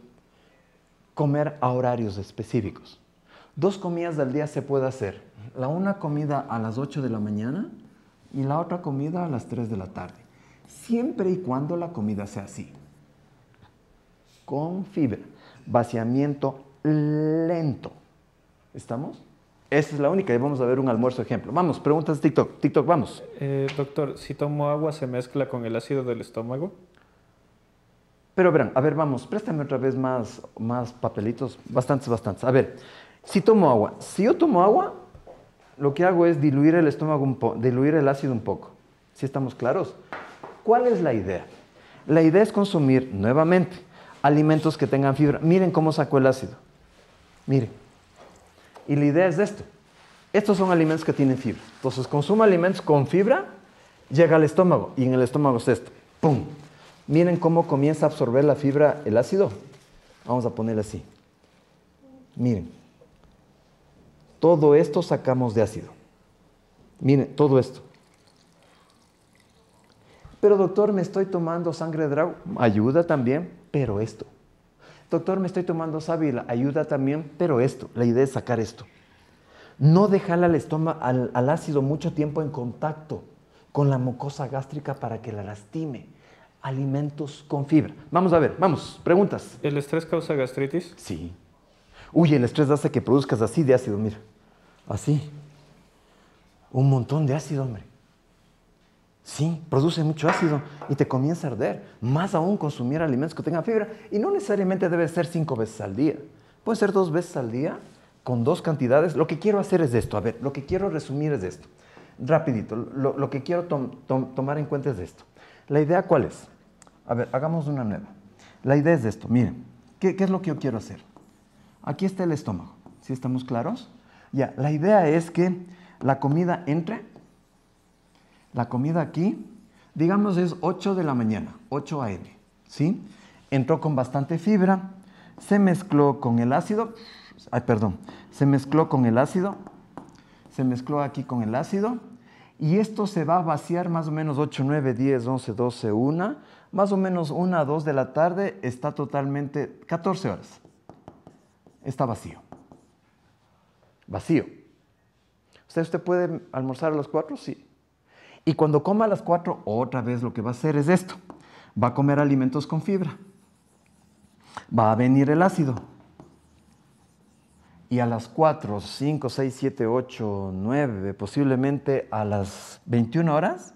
comer a horarios específicos. Dos comidas al día se puede hacer. La una comida a las 8 de la mañana y la otra comida a las 3 de la tarde. Siempre y cuando la comida sea así. Con fibra. Vaciamiento lento. ¿Estamos? Esa es la única y vamos a ver un almuerzo ejemplo. Vamos, preguntas de TikTok. TikTok, vamos. Eh, doctor, si tomo agua, ¿se mezcla con el ácido del estómago? Pero verán, a ver, vamos, préstame otra vez más, más papelitos, bastantes, bastantes. A ver, si tomo agua, si yo tomo agua, lo que hago es diluir el estómago diluir el ácido un poco. Si ¿Sí estamos claros? ¿Cuál es la idea? La idea es consumir nuevamente alimentos que tengan fibra. Miren cómo sacó el ácido. Miren. Y la idea es de esto. Estos son alimentos que tienen fibra. Entonces, consuma alimentos con fibra, llega al estómago y en el estómago es esto. ¡Pum! Miren cómo comienza a absorber la fibra, el ácido. Vamos a poner así. Miren. Todo esto sacamos de ácido. Miren, todo esto. Pero doctor, me estoy tomando sangre de drago. Ayuda también, pero esto. Doctor, me estoy tomando sábila, ayuda también, pero esto, la idea es sacar esto. No dejar al, al, al ácido mucho tiempo en contacto con la mucosa gástrica para que la lastime. Alimentos con fibra. Vamos a ver, vamos, preguntas. ¿El estrés causa gastritis? Sí. Uy, el estrés hace que produzcas así de ácido, mira. Así. Un montón de ácido, hombre. Sí, produce mucho ácido y te comienza a arder. Más aún consumir alimentos que tengan fibra. Y no necesariamente debe ser cinco veces al día. Puede ser dos veces al día con dos cantidades. Lo que quiero hacer es esto. A ver, lo que quiero resumir es esto. Rapidito, lo, que quiero tomar en cuenta es esto. ¿La idea cuál es? A ver, hagamos una nueva. La idea es esto. Miren, ¿qué, es lo que yo quiero hacer? Aquí está el estómago. si estamos claros? Ya, la idea es que la comida entre la comida aquí, digamos, es 8 de la mañana, 8 a.m., ¿sí? Entró con bastante fibra, se mezcló con el ácido, ay, perdón, se mezcló con el ácido, se mezcló aquí con el ácido, y esto se va a vaciar más o menos 8, 9, 10, 11, 12, 1, más o menos 1 2 de la tarde, está totalmente 14 horas. Está vacío. Vacío. ¿Usted, usted puede almorzar a las 4? Sí. Y cuando coma a las 4, otra vez lo que va a hacer es esto. Va a comer alimentos con fibra. Va a venir el ácido. Y a las 4, 5, 6, 7, 8, 9, posiblemente a las 21 horas,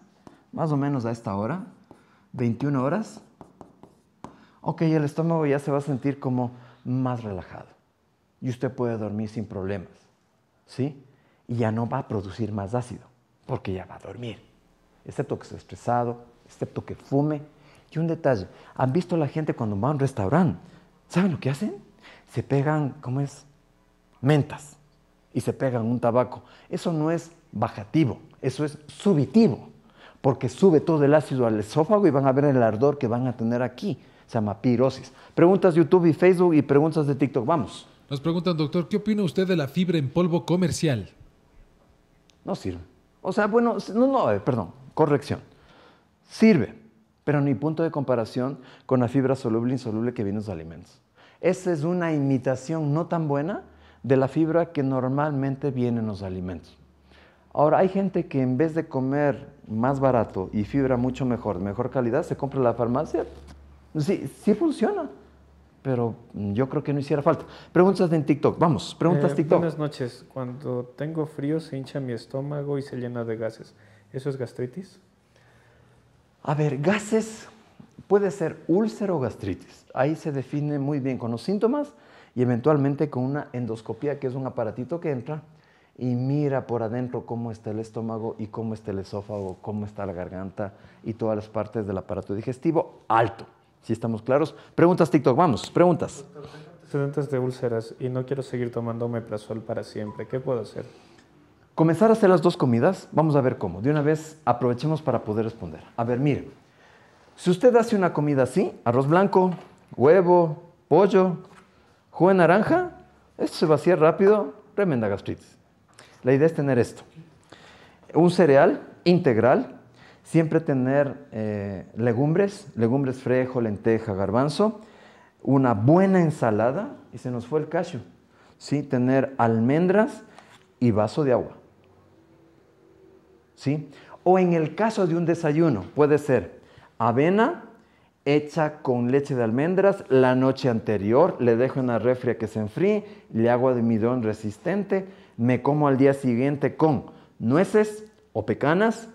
más o menos a esta hora, 21 horas, ok, el estómago ya se va a sentir como más relajado. Y usted puede dormir sin problemas. ¿Sí? Y ya no va a producir más ácido, porque ya va a dormir excepto este que esté estresado, excepto este que fume. Y un detalle, ¿han visto la gente cuando va a un restaurante? ¿Saben lo que hacen? Se pegan, ¿cómo es? Mentas y se pegan un tabaco. Eso no es bajativo, eso es subitivo, porque sube todo el ácido al esófago y van a ver el ardor que van a tener aquí. Se llama pirosis. Preguntas de YouTube y Facebook y preguntas de TikTok. Vamos. Nos preguntan, doctor, ¿qué opina usted de la fibra en polvo comercial? No sirve. O sea, bueno, no, no, eh, perdón corrección. Sirve, pero ni punto de comparación con la fibra soluble e insoluble que viene en los alimentos. Esa es una imitación no tan buena de la fibra que normalmente viene en los alimentos. Ahora, hay gente que en vez de comer más barato y fibra mucho mejor, mejor calidad, se compra en la farmacia. Sí, sí funciona, pero yo creo que no hiciera falta. Preguntas en TikTok, vamos, preguntas eh, TikTok. Buenas noches, cuando tengo frío se hincha mi estómago y se llena de gases. ¿Eso es gastritis? A ver, gases puede ser úlcero o gastritis. Ahí se define muy bien con los síntomas y eventualmente con una endoscopía, que es un aparatito que entra y mira por adentro cómo está el estómago y cómo está el esófago, cómo está la garganta y todas las partes del aparato digestivo. Alto, si estamos claros. Preguntas, TikTok, vamos, preguntas. Antecedentes de úlceras y no quiero seguir tomando omeprazol para siempre. ¿Qué puedo hacer? Comenzar a hacer las dos comidas, vamos a ver cómo. De una vez aprovechemos para poder responder. A ver, mire, si usted hace una comida así, arroz blanco, huevo, pollo, jugo de naranja, esto se vacía rápido, tremenda gastritis. La idea es tener esto. Un cereal integral, siempre tener eh, legumbres, legumbres frejo, lenteja, garbanzo, una buena ensalada y se nos fue el cashew. ¿sí? Tener almendras y vaso de agua. O en el caso de un desayuno, puede ser avena hecha con leche de almendras la noche anterior, le dejo en la refri que se enfríe, le hago midón resistente, me como al día siguiente con nueces o pecanas,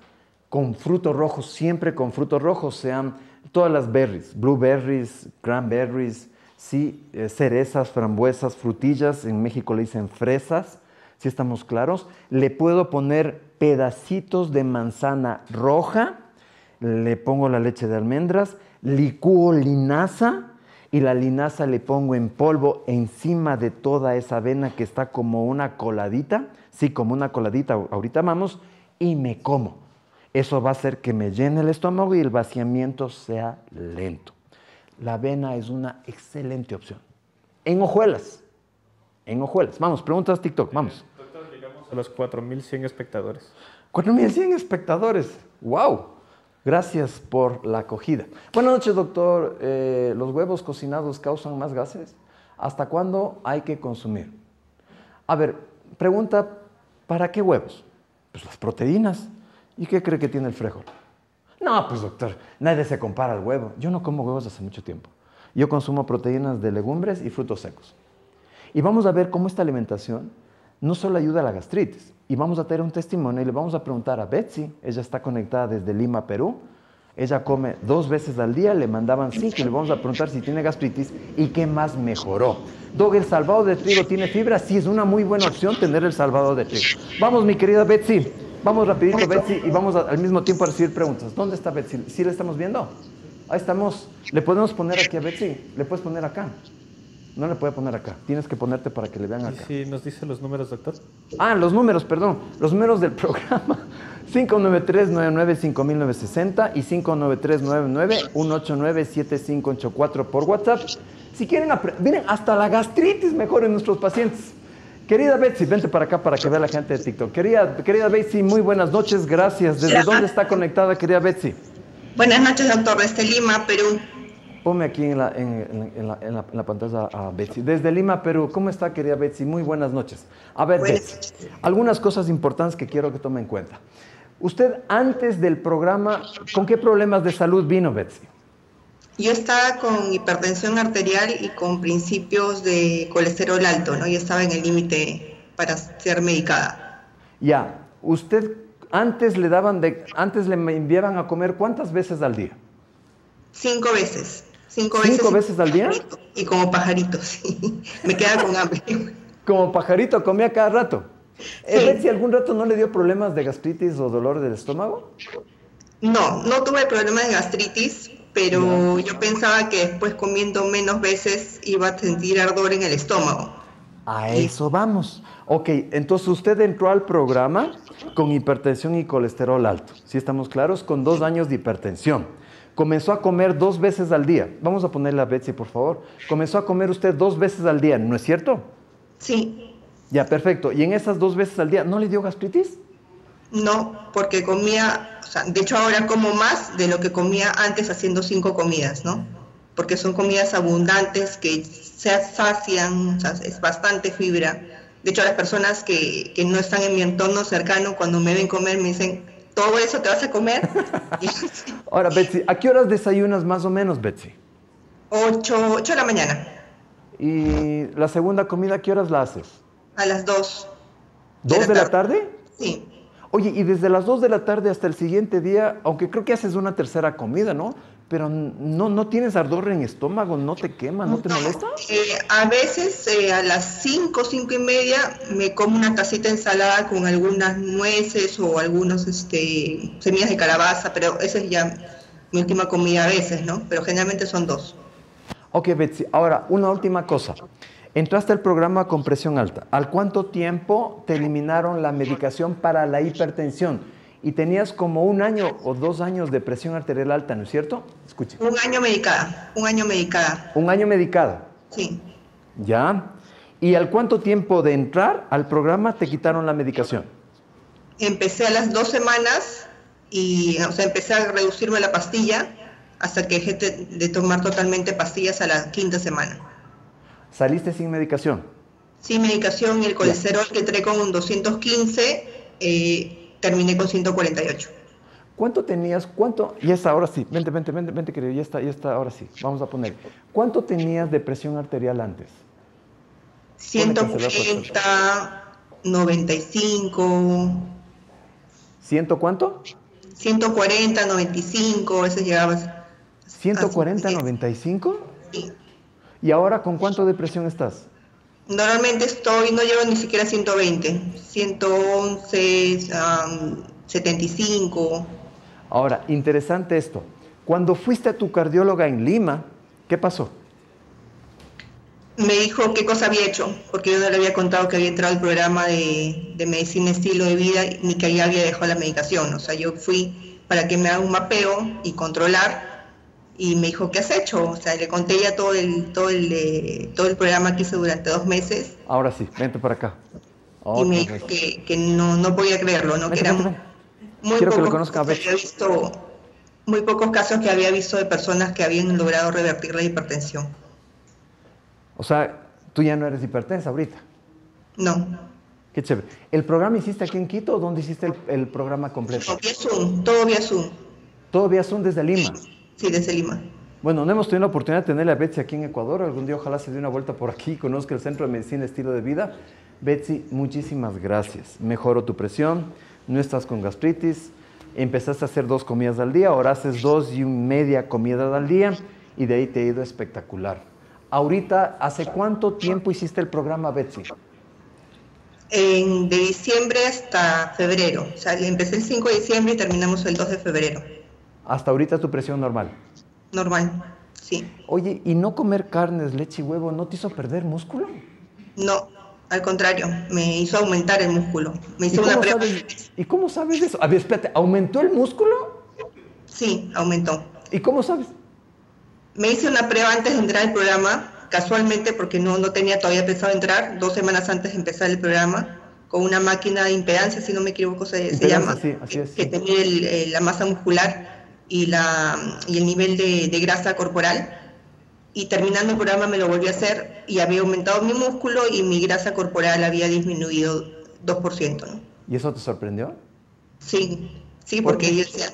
con frutos rojos, siempre con frutos rojos, sean todas las berries, blueberries, cranberries, sí, eh, cerezas, frambuesas, frutillas, en México le dicen fresas, si estamos claros, le puedo poner pedacitos de manzana roja, le pongo la leche de almendras, licúo linaza y la linaza le pongo en polvo encima de toda esa avena que está como una coladita, sí, como una coladita, ahorita vamos, y me como. Eso va a hacer que me llene el estómago y el vaciamiento sea lento. La avena es una excelente opción. En hojuelas. En hojuelas. Vamos, preguntas TikTok, vamos a los 4.100 espectadores. 4.100 espectadores, wow. Gracias por la acogida. Buenas noches, doctor. Eh, ¿Los huevos cocinados causan más gases? ¿Hasta cuándo hay que consumir? A ver, pregunta, ¿para qué huevos? Pues las proteínas. ¿Y qué cree que tiene el frejo? No, pues doctor, nadie se compara al huevo. Yo no como huevos hace mucho tiempo. Yo consumo proteínas de legumbres y frutos secos. Y vamos a ver cómo esta alimentación no solo ayuda a la gastritis. Y vamos a tener un testimonio y le vamos a preguntar a Betsy, ella está conectada desde Lima, Perú. Ella come dos veces al día, le mandaban cinco y le vamos a preguntar si tiene gastritis y qué más mejoró. Dog, el salvado de trigo tiene fibra, sí es una muy buena opción tener el salvado de trigo. Vamos, mi querida Betsy, vamos rapidito, Betsy, y vamos al mismo tiempo a recibir preguntas. ¿Dónde está Betsy? ¿Sí la estamos viendo? Ahí estamos. ¿Le podemos poner aquí a Betsy? ¿Le puedes poner acá? No le puede poner acá. Tienes que ponerte para que le vean acá. Sí, si nos dice los números, doctor. Ah, los números, perdón. Los números del programa. mil 99 5960 y 593 cinco cuatro por WhatsApp. Si quieren, miren, hasta la gastritis mejor en nuestros pacientes. Querida Betsy, vente para acá para que vea la gente de TikTok. Querida, querida Betsy, muy buenas noches, gracias. ¿Desde dónde está conectada, querida Betsy? Buenas noches, doctor, desde Lima, Perú. Ponme aquí en la, pantalla a Betsy. Desde Lima, Perú. ¿Cómo está, querida Betsy? Muy buenas noches. A ver, Betsy, algunas cosas importantes que quiero que tome en cuenta. Usted antes del programa, ¿con qué problemas de salud vino, Betsy? Yo estaba con hipertensión arterial y con principios de colesterol alto, ¿no? Yo estaba en el límite para ser medicada. Ya, usted antes le daban de, antes le enviaban a comer cuántas veces al día? Cinco veces. Cinco, veces, al día? Y como pajarito, sí. Me queda con hambre. como pajarito, comía cada rato. ¿Es eh, si algún rato no le dio problemas de gastritis o dolor del estómago? No, no tuve problemas de gastritis, pero yo pensaba que después comiendo menos veces iba a sentir ardor en el estómago. A eso vamos. Ok, entonces usted entró al programa con hipertensión y colesterol alto. Si estamos claros, con dos años de hipertensión comenzó a comer dos veces al día. Vamos a ponerle a Betsy, por favor. Comenzó a comer usted dos veces al día, ¿no es cierto? Sí. Ya, perfecto. ¿Y en esas dos veces al día no le dio gastritis? No, porque comía, de hecho ahora como más de lo que comía antes haciendo cinco comidas, ¿no? Porque son comidas abundantes que se sacian, es bastante fibra. De hecho, las personas que no están en mi entorno cercano, cuando me ven comer, me dicen, todo eso te vas a comer. Ahora, Betsy, ¿a qué horas desayunas más o menos, Betsy? 8, ocho de la mañana. ¿Y la segunda comida a qué horas la haces? A las dos. ¿Dos de, la, tarde. Sí. Oye, y desde las 2 de la tarde hasta el siguiente día, aunque creo que haces una tercera comida, ¿no? pero no, no tienes ardor en estómago, no te quema, no te molesta. Eh, a veces eh, a las 5, 5 y media me como una tacita ensalada con algunas nueces o algunas este, semillas de calabaza, pero esa es ya mi última comida a veces, ¿no? Pero generalmente son dos. Ok, Betsy, ahora una última cosa. Entraste al programa con presión alta. ¿Al cuánto tiempo te eliminaron la medicación para la hipertensión? Y tenías como un año o dos años de presión arterial alta, ¿no es cierto? Un año medicada, un año medicada. Un año medicada. Sí. ¿Ya? ¿Y al cuánto tiempo de entrar al programa te quitaron la medicación? Empecé a las dos semanas y o sea, empecé a reducirme la pastilla hasta que dejé de tomar totalmente pastillas a la quinta semana. ¿Saliste sin medicación? Sin medicación y el colesterol que entré con 215 eh, terminé con 148. ¿Cuánto tenías? ¿Cuánto? Y es ahora sí. Vente, vente, vente, vente, querido. Ya está, ya está, ahora sí. Vamos a poner. ¿Cuánto tenías de presión arterial antes? 140, 95. Pues, ¿Ciento cuánto? 140, 95. veces llegabas. ¿140, 95? Sí. ¿Y ahora con cuánto de presión estás? Normalmente estoy, no llevo ni siquiera 120. 111, um, 75. Ahora, interesante esto. Cuando fuiste a tu cardióloga en Lima, ¿qué pasó? Me dijo qué cosa había hecho, porque yo no le había contado que había entrado al programa de, medicina estilo de vida ni que ya había dejado la medicación. O sea, yo fui para que me haga un mapeo y controlar y me dijo, ¿qué has hecho? O sea, le conté ya todo el, todo el, eh, todo el programa que hice durante dos meses. Ahora sí, vente para acá. y me dijo que, no, podía creerlo, ¿no? muy quiero que lo visto muy pocos casos que había visto de personas que habían logrado revertir la hipertensión. O sea, tú ya no eres hipertensa ahorita. No. Qué chévere. ¿El programa hiciste aquí en Quito o dónde hiciste el, programa completo? Todavía es Zoom, todo vía Zoom. Todo vía Zoom desde Lima. Sí, desde Lima. Bueno, no hemos tenido la oportunidad de tener a Betsy aquí en Ecuador. Algún día ojalá se dé una vuelta por aquí y conozca el Centro de Medicina Estilo de Vida. Betsy, muchísimas gracias. Mejoro tu presión, no estás con gastritis, empezaste a hacer dos comidas al día, ahora haces dos y media comidas al día y de ahí te ha ido espectacular. Ahorita, ¿hace cuánto tiempo hiciste el programa Betsy? de diciembre hasta febrero. O sea, empecé el 5 de diciembre y terminamos el 2 de febrero. ¿Hasta ahorita tu presión normal? Normal, sí. Oye, ¿y no comer carnes, leche y huevo no te hizo perder músculo? No, al contrario, me hizo aumentar el músculo. Me hizo ¿Y una prueba. ¿Y cómo sabes eso? A ver, espérate, ¿aumentó el músculo? Sí, aumentó. ¿Y cómo sabes? Me hice una prueba antes de entrar al programa, casualmente, porque no, no tenía todavía pensado entrar, dos semanas antes de empezar el programa, con una máquina de impedancia, si no me equivoco se, llama, que, tenía la masa muscular y, la, el nivel de, de grasa corporal y terminando el programa me lo volví a hacer y había aumentado mi músculo y mi grasa corporal había disminuido 2%. ¿no? ¿Y eso te sorprendió? Sí, sí, porque yo decía,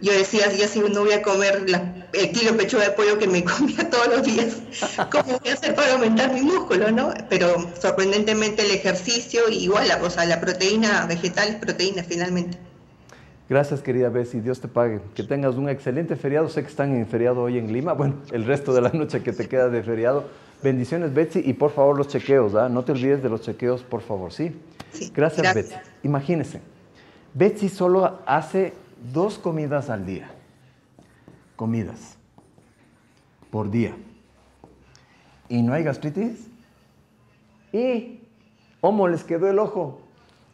yo decía, si no voy a comer la, el kilo de pechuga de pollo que me comía todos los días, ¿cómo voy a hacer para aumentar mi músculo? no? Pero sorprendentemente el ejercicio, igual, o cosa, la proteína vegetal es proteína finalmente. Gracias, querida Betsy. Dios te pague. Que tengas un excelente feriado. Sé que están en feriado hoy en Lima. Bueno, el resto de la noche que te queda de feriado. Bendiciones, Betsy. Y por favor, los chequeos. ¿ah? No te olvides de los chequeos, por favor. Sí. sí gracias, gracias, Betsy. Imagínense. Betsy solo hace dos comidas al día. Comidas. Por día. ¿Y no hay gastritis? ¿Y? ¿Cómo les quedó el ojo?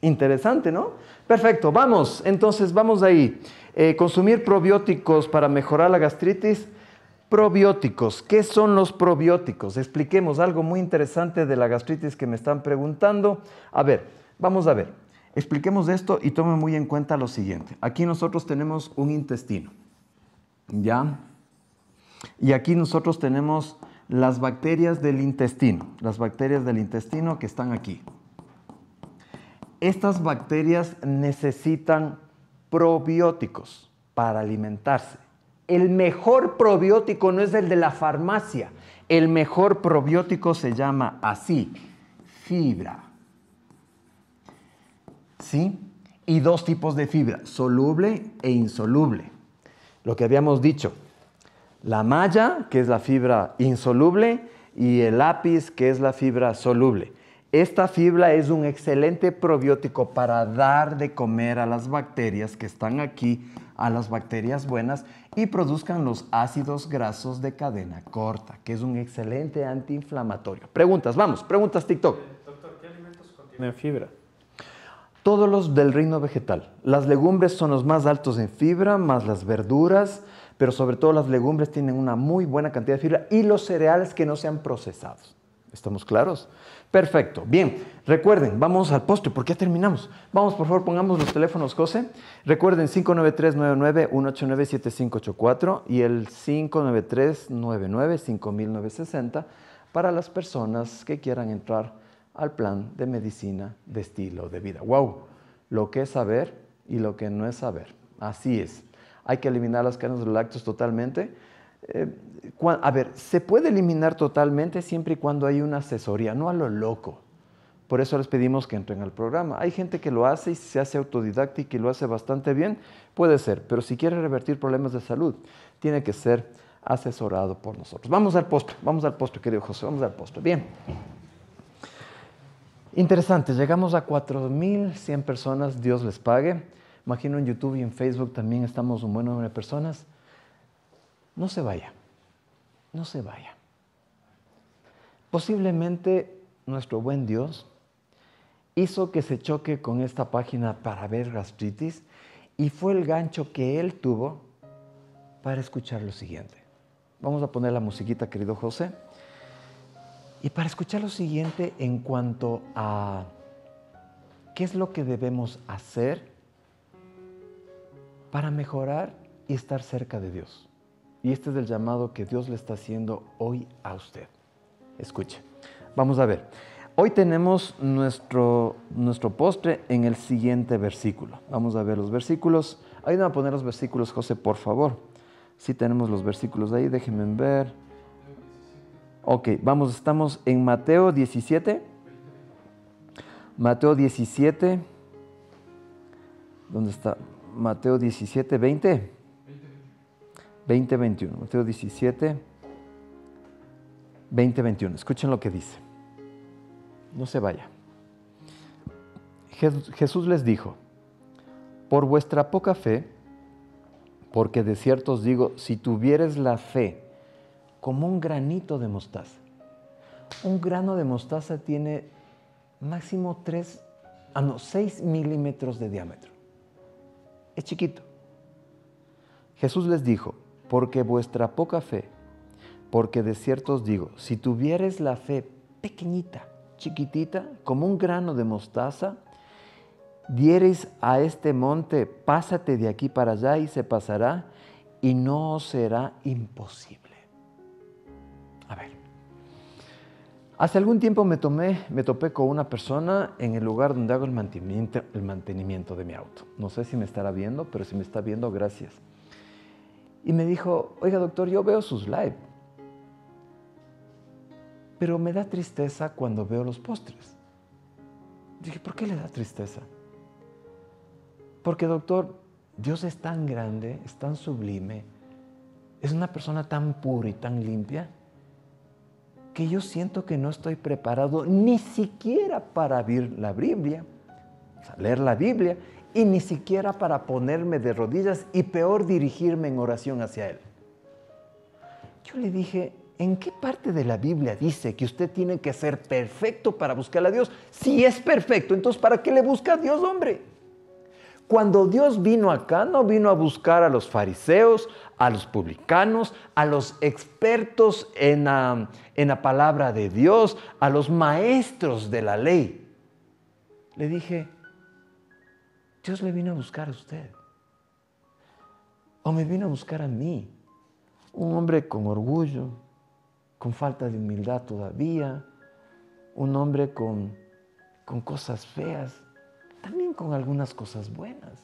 Interesante, ¿no? Perfecto, vamos. Entonces, vamos ahí. Eh, consumir probióticos para mejorar la gastritis. Probióticos. ¿Qué son los probióticos? Expliquemos algo muy interesante de la gastritis que me están preguntando. A ver, vamos a ver. Expliquemos esto y tomen muy en cuenta lo siguiente. Aquí nosotros tenemos un intestino. ¿Ya? Y aquí nosotros tenemos las bacterias del intestino. Las bacterias del intestino que están aquí estas bacterias necesitan probióticos para alimentarse. El mejor probiótico no es el de la farmacia. El mejor probiótico se llama así, fibra. ¿Sí? Y dos tipos de fibra, soluble e insoluble. Lo que habíamos dicho, la malla, que es la fibra insoluble, y el lápiz, que es la fibra soluble. Esta fibra es un excelente probiótico para dar de comer a las bacterias que están aquí, a las bacterias buenas, y produzcan los ácidos grasos de cadena corta, que es un excelente antiinflamatorio. Preguntas, vamos, preguntas TikTok. Doctor, ¿qué alimentos contienen fibra? Todos los del reino vegetal. Las legumbres son los más altos en fibra, más las verduras, pero sobre todo las legumbres tienen una muy buena cantidad de fibra y los cereales que no sean procesados. ¿Estamos claros? Perfecto. Bien, recuerden, vamos al postre porque ya terminamos. Vamos, por favor, pongamos los teléfonos, José. Recuerden, 593 99 y el 593-99-5960 para las personas que quieran entrar al plan de medicina de estilo de vida. ¡Wow! Lo que es saber y lo que no es saber. Así es. Hay que eliminar las carnes de lácteos totalmente eh, a ver, se puede eliminar totalmente siempre y cuando hay una asesoría, no a lo loco. Por eso les pedimos que entren al programa. Hay gente que lo hace y se hace autodidacta y lo hace bastante bien, puede ser, pero si quiere revertir problemas de salud, tiene que ser asesorado por nosotros. Vamos al postre, vamos al postre, querido José, vamos al postre. Bien. Interesante, llegamos a 4.100 personas, Dios les pague. Imagino en YouTube y en Facebook también estamos un buen número de personas no se vaya, no se vaya. Posiblemente nuestro buen Dios hizo que se choque con esta página para ver gastritis y fue el gancho que él tuvo para escuchar lo siguiente. Vamos a poner la musiquita, querido José. Y para escuchar lo siguiente en cuanto a qué es lo que debemos hacer para mejorar y estar cerca de Dios. Y este es el llamado que Dios le está haciendo hoy a usted. Escuche. Vamos a ver. Hoy tenemos nuestro, nuestro postre en el siguiente versículo. Vamos a ver los versículos. Ayúdame a poner los versículos, José, por favor. Si sí, tenemos los versículos de ahí, déjenme ver. Ok, vamos, estamos en Mateo 17. Mateo 17. ¿Dónde está? Mateo 17, 20. 2021, 21. Mateo 17, 2021, Escuchen lo que dice. No se vaya. Jesús les dijo, por vuestra poca fe, porque de cierto os digo, si tuvieres la fe como un granito de mostaza, un grano de mostaza tiene máximo 3, ah no, 6 milímetros de diámetro. Es chiquito. Jesús les dijo, porque vuestra poca fe, porque de cierto os digo, si tuvieres la fe pequeñita, chiquitita, como un grano de mostaza, diereis a este monte, pásate de aquí para allá y se pasará, y no será imposible. A ver, hace algún tiempo me, tomé, me topé con una persona en el lugar donde hago el mantenimiento, el mantenimiento de mi auto. No sé si me estará viendo, pero si me está viendo, gracias. Y me dijo, oiga doctor, yo veo sus lives, pero me da tristeza cuando veo los postres. Dije, ¿por qué le da tristeza? Porque doctor, Dios es tan grande, es tan sublime, es una persona tan pura y tan limpia, que yo siento que no estoy preparado ni siquiera para abrir la Biblia, o sea, leer la Biblia y ni siquiera para ponerme de rodillas y peor dirigirme en oración hacia Él. Yo le dije, ¿en qué parte de la Biblia dice que usted tiene que ser perfecto para buscar a Dios? Si es perfecto, entonces ¿para qué le busca a Dios, hombre? Cuando Dios vino acá, no vino a buscar a los fariseos, a los publicanos, a los expertos en la, en la palabra de Dios, a los maestros de la ley. Le dije, Dios le vino a buscar a usted. O me vino a buscar a mí. Un hombre con orgullo, con falta de humildad todavía. Un hombre con, con cosas feas. También con algunas cosas buenas.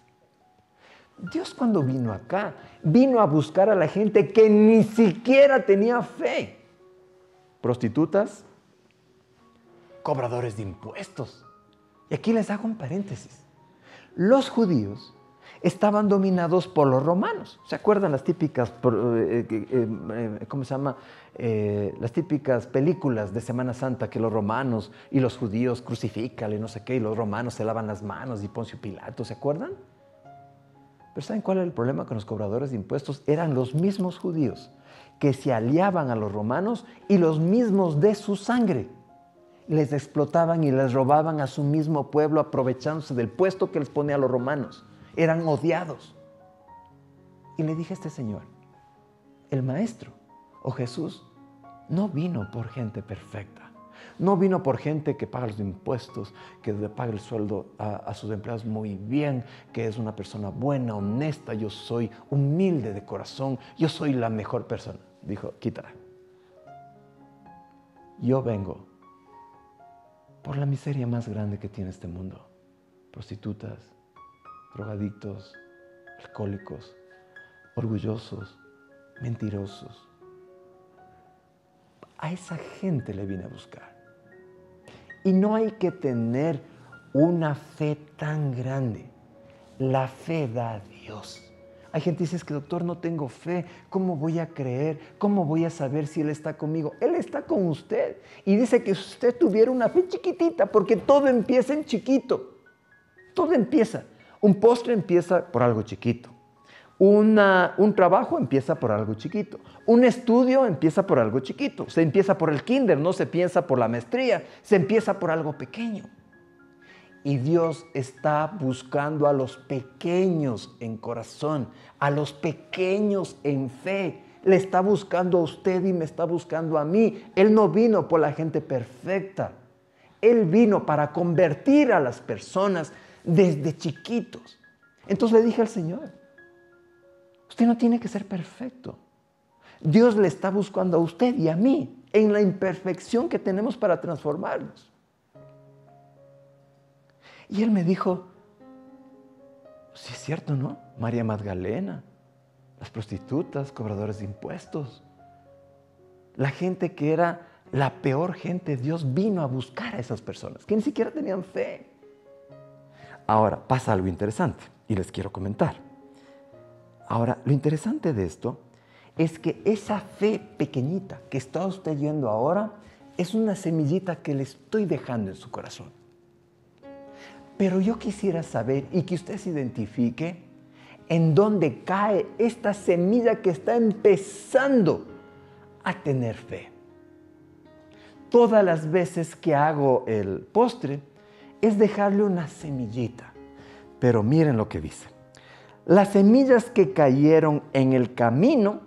Dios cuando vino acá, vino a buscar a la gente que ni siquiera tenía fe. Prostitutas, cobradores de impuestos. Y aquí les hago un paréntesis los judíos estaban dominados por los romanos. ¿Se acuerdan las típicas, eh, eh, eh, ¿cómo se llama? las típicas películas de Semana Santa que los romanos y los judíos crucifican y no sé qué, y los romanos se lavan las manos y Poncio Pilato, ¿se acuerdan? Pero ¿saben cuál era el problema con los cobradores de impuestos? Eran los mismos judíos que se aliaban a los romanos y los mismos de su sangre les explotaban y les robaban a su mismo pueblo aprovechándose del puesto que les ponía a los romanos. Eran odiados. Y le dije a este señor, el maestro o Jesús no vino por gente perfecta. No vino por gente que paga los impuestos, que paga el sueldo a, a, sus empleados muy bien, que es una persona buena, honesta, yo soy humilde de corazón, yo soy la mejor persona. Dijo, quítala. Yo vengo por la miseria más grande que tiene este mundo. Prostitutas, drogadictos, alcohólicos, orgullosos, mentirosos. A esa gente le viene a buscar. Y no hay que tener una fe tan grande. La fe da a Dios. Hay gente que dice, es que doctor, no tengo fe, ¿cómo voy a creer? ¿Cómo voy a saber si Él está conmigo? Él está con usted y dice que usted tuviera una fe chiquitita, porque todo empieza en chiquito. Todo empieza. Un postre empieza por algo chiquito. un trabajo empieza por algo chiquito. Un estudio empieza por algo chiquito. Se empieza por el kinder, no se piensa por la maestría, se empieza por algo pequeño. Y Dios está buscando a los pequeños en corazón, a los pequeños en fe. Le está buscando a usted y me está buscando a mí. Él no vino por la gente perfecta. Él vino para convertir a las personas desde chiquitos. Entonces le dije al Señor, usted no tiene que ser perfecto. Dios le está buscando a usted y a mí en la imperfección que tenemos para transformarnos. Y él me dijo, si es cierto, ¿no? María Magdalena, las prostitutas, cobradores de impuestos, la gente que era la peor gente, Dios vino a buscar a esas personas que ni siquiera tenían fe. Ahora pasa algo interesante y les quiero comentar. Ahora, lo interesante de esto es que esa fe pequeñita que está usted yendo ahora es una semillita que le estoy dejando en su corazón. Pero yo quisiera saber y que usted se identifique en dónde cae esta semilla que está empezando a tener fe. Todas las veces que hago el postre es dejarle una semillita. Pero miren lo que dice. Las semillas que cayeron en el camino,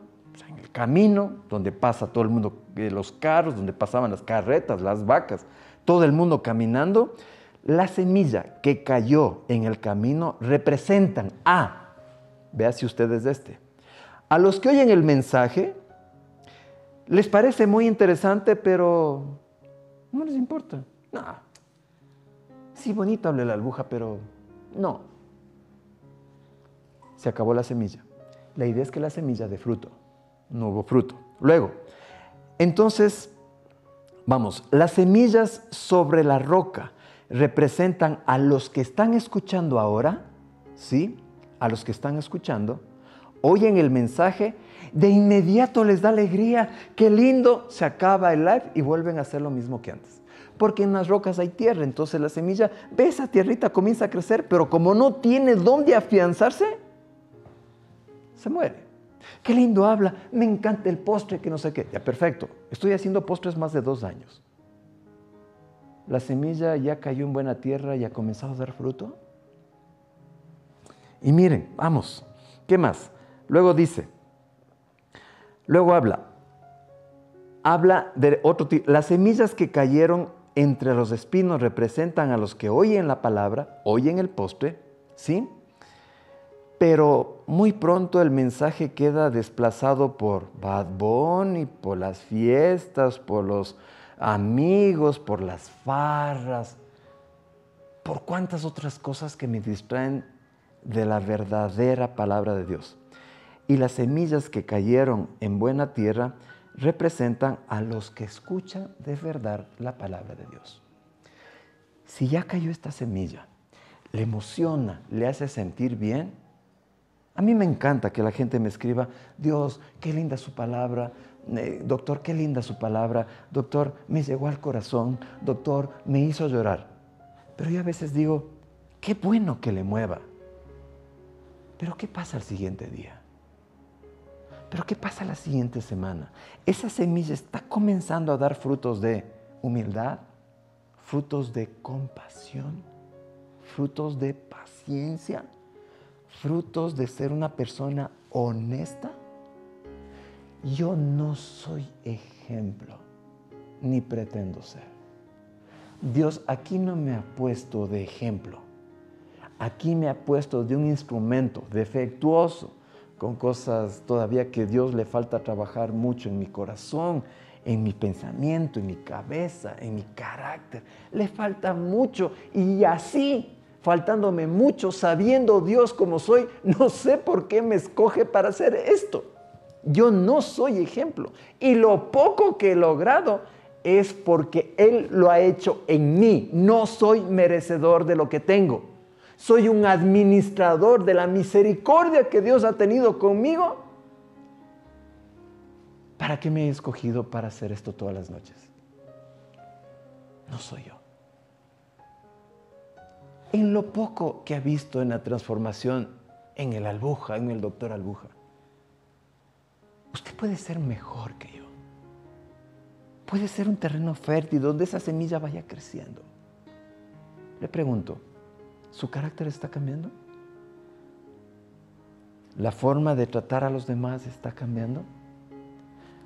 en el camino donde pasa todo el mundo, eh, los carros, donde pasaban las carretas, las vacas, todo el mundo caminando, la semilla que cayó en el camino representan a, vea si ustedes este, a los que oyen el mensaje, les parece muy interesante, pero no les importa. No. Sí, bonito hable la albuja, pero no. Se acabó la semilla. La idea es que la semilla de fruto. No hubo fruto. Luego, entonces, vamos, las semillas sobre la roca representan a los que están escuchando ahora, ¿sí? A los que están escuchando, oyen el mensaje, de inmediato les da alegría, qué lindo, se acaba el live y vuelven a hacer lo mismo que antes. Porque en las rocas hay tierra, entonces la semilla, ve esa tierrita, comienza a crecer, pero como no tiene dónde afianzarse, se muere. Qué lindo habla, me encanta el postre, que no sé qué. Ya, perfecto, estoy haciendo postres más de dos años la semilla ya cayó en buena tierra y ha comenzado a dar fruto? Y miren, vamos, ¿qué más? Luego dice, luego habla, habla de otro tipo, las semillas que cayeron entre los espinos representan a los que oyen la palabra, oyen el postre, ¿sí? Pero muy pronto el mensaje queda desplazado por Bad y por las fiestas, por los amigos, por las farras, por cuantas otras cosas que me distraen de la verdadera palabra de Dios. Y las semillas que cayeron en buena tierra representan a los que escuchan de verdad la palabra de Dios. Si ya cayó esta semilla, le emociona, le hace sentir bien, a mí me encanta que la gente me escriba, Dios, qué linda su palabra, eh, doctor, qué linda su palabra, doctor, me llegó al corazón, doctor, me hizo llorar. Pero yo a veces digo, qué bueno que le mueva. Pero ¿qué pasa el siguiente día? Pero ¿qué pasa la siguiente semana? Esa semilla está comenzando a dar frutos de humildad, frutos de compasión, frutos de paciencia, frutos de ser una persona honesta yo no soy ejemplo, ni pretendo ser. Dios aquí no me ha puesto de ejemplo. Aquí me ha puesto de un instrumento defectuoso, con cosas todavía que Dios le falta trabajar mucho en mi corazón, en mi pensamiento, en mi cabeza, en mi carácter. Le falta mucho y así, faltándome mucho, sabiendo Dios como soy, no sé por qué me escoge para hacer esto. Yo no soy ejemplo. Y lo poco que he logrado es porque Él lo ha hecho en mí. No soy merecedor de lo que tengo. Soy un administrador de la misericordia que Dios ha tenido conmigo. ¿Para qué me he escogido para hacer esto todas las noches? No soy yo. En lo poco que ha visto en la transformación en el Albuja, en el doctor Albuja, Usted puede ser mejor que yo. Puede ser un terreno fértil donde esa semilla vaya creciendo. Le pregunto, ¿su carácter está cambiando? ¿La forma de tratar a los demás está cambiando?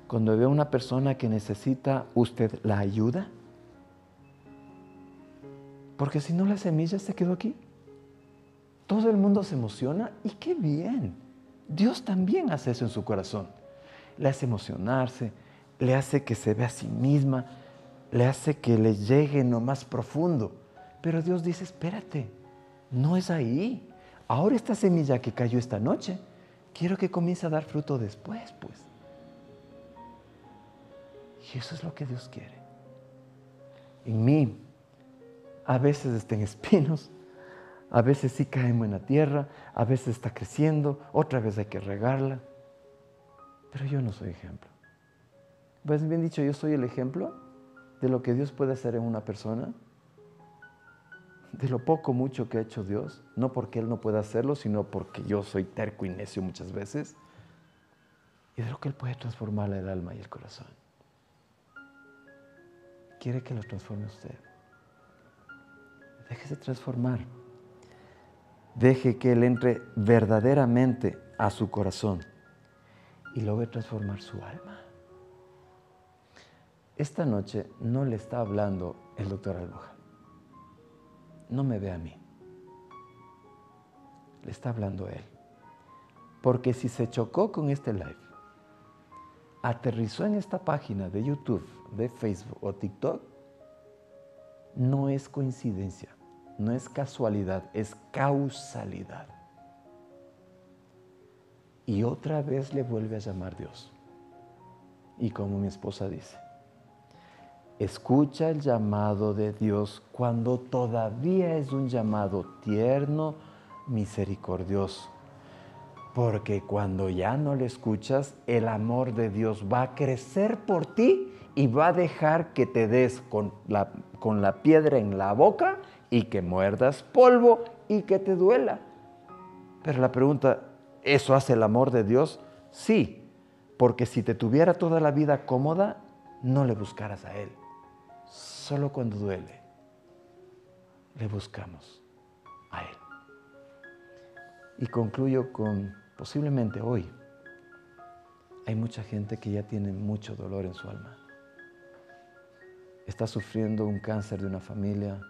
Cuando ve a una persona que necesita, ¿usted la ayuda? Porque si no, la semilla se quedó aquí. Todo el mundo se emociona y qué bien. Dios también hace eso en su corazón le hace emocionarse, le hace que se vea a sí misma, le hace que le llegue en lo más profundo. Pero Dios dice, espérate, no es ahí. Ahora esta semilla que cayó esta noche, quiero que comience a dar fruto después, pues. Y eso es lo que Dios quiere. En mí a veces estén espinos, a veces sí caemos en la tierra, a veces está creciendo, otra vez hay que regarla. Pero yo no soy ejemplo. Pues bien dicho, yo soy el ejemplo de lo que Dios puede hacer en una persona, de lo poco mucho que ha hecho Dios, no porque Él no pueda hacerlo, sino porque yo soy terco y necio muchas veces, y de lo que Él puede transformar el alma y el corazón. Quiere que lo transforme usted. Déjese transformar. Deje que Él entre verdaderamente a su corazón y logre transformar su alma. Esta noche no le está hablando el doctor Alboja. No me ve a mí. Le está hablando él. Porque si se chocó con este live, aterrizó en esta página de YouTube, de Facebook o TikTok, no es coincidencia, no es casualidad, es causalidad. Y otra vez le vuelve a llamar Dios. Y como mi esposa dice, escucha el llamado de Dios cuando todavía es un llamado tierno, misericordioso. Porque cuando ya no le escuchas, el amor de Dios va a crecer por ti y va a dejar que te des con la, con la piedra en la boca y que muerdas polvo y que te duela. Pero la pregunta, ¿Eso hace el amor de Dios? Sí, porque si te tuviera toda la vida cómoda, no le buscaras a Él. Solo cuando duele, le buscamos a Él. Y concluyo con, posiblemente hoy, hay mucha gente que ya tiene mucho dolor en su alma. Está sufriendo un cáncer de una familia,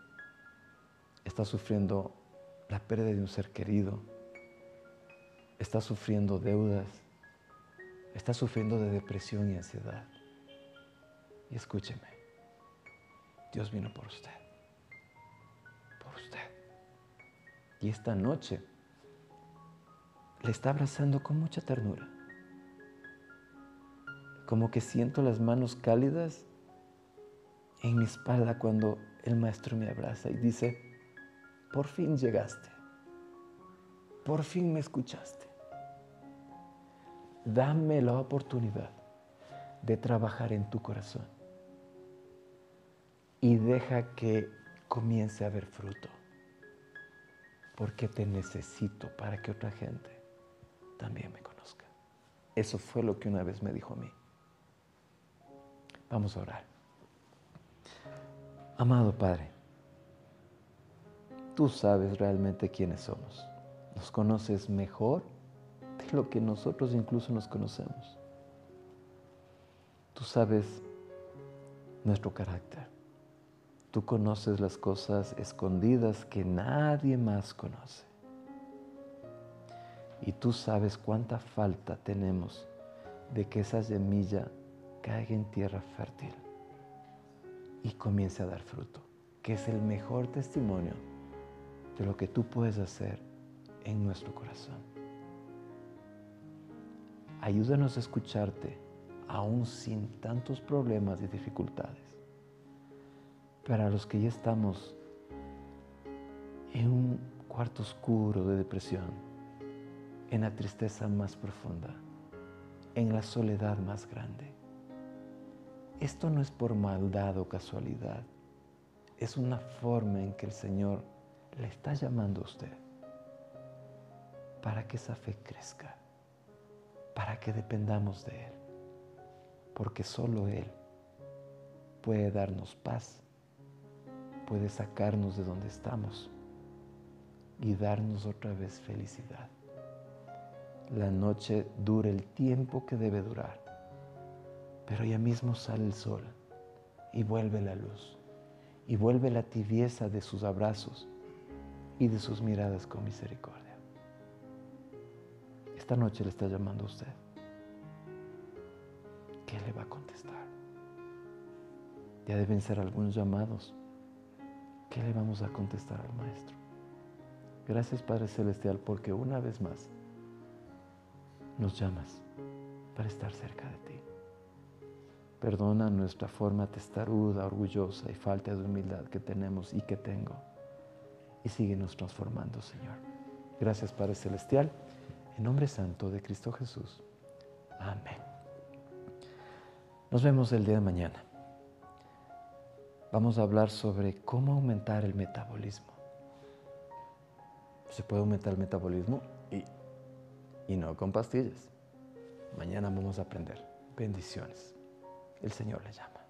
está sufriendo la pérdida de un ser querido está sufriendo deudas, está sufriendo de depresión y ansiedad. Y escúcheme, Dios vino por usted, por usted. Y esta noche le está abrazando con mucha ternura. Como que siento las manos cálidas en mi espalda cuando el maestro me abraza y dice, por fin llegaste, por fin me escuchaste dame la oportunidad de trabajar en tu corazón y deja que comience a ver fruto, porque te necesito para que otra gente también me conozca. Eso fue lo que una vez me dijo a mí. Vamos a orar. Amado Padre, tú sabes realmente quiénes somos. Nos conoces mejor lo que nosotros incluso nos conocemos. Tú sabes nuestro carácter. Tú conoces las cosas escondidas que nadie más conoce. Y tú sabes cuánta falta tenemos de que esa semilla caiga en tierra fértil y comience a dar fruto, que es el mejor testimonio de lo que tú puedes hacer en nuestro corazón. Ayúdanos a escucharte aún sin tantos problemas y dificultades. Para los que ya estamos en un cuarto oscuro de depresión, en la tristeza más profunda, en la soledad más grande. Esto no es por maldad o casualidad, es una forma en que el Señor le está llamando a usted para que esa fe crezca para que dependamos de Él, porque solo Él puede darnos paz, puede sacarnos de donde estamos y darnos otra vez felicidad. La noche dura el tiempo que debe durar, pero ya mismo sale el sol y vuelve la luz y vuelve la tibieza de sus abrazos y de sus miradas con misericordia. Esta noche le está llamando a usted. ¿Qué le va a contestar? Ya deben ser algunos llamados. ¿Qué le vamos a contestar al Maestro? Gracias Padre Celestial porque una vez más nos llamas para estar cerca de ti. Perdona nuestra forma testaruda, orgullosa y falta de humildad que tenemos y que tengo. Y síguenos transformando, Señor. Gracias Padre Celestial nombre santo de Cristo Jesús. Amén. Nos vemos el día de mañana. Vamos a hablar sobre cómo aumentar el metabolismo. Se puede aumentar el metabolismo y, y no con pastillas. Mañana vamos a aprender. Bendiciones. El Señor le llama.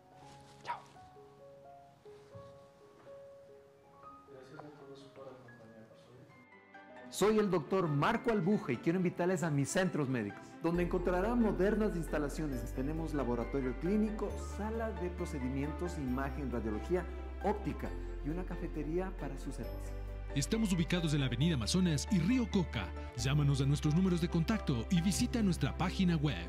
Soy el doctor Marco Albuja y quiero invitarles a mis centros médicos, donde encontrarán modernas instalaciones. Tenemos laboratorio clínico, sala de procedimientos, imagen, radiología, óptica y una cafetería para su servicio. Estamos ubicados en la Avenida Amazonas y Río Coca. Llámanos a nuestros números de contacto y visita nuestra página web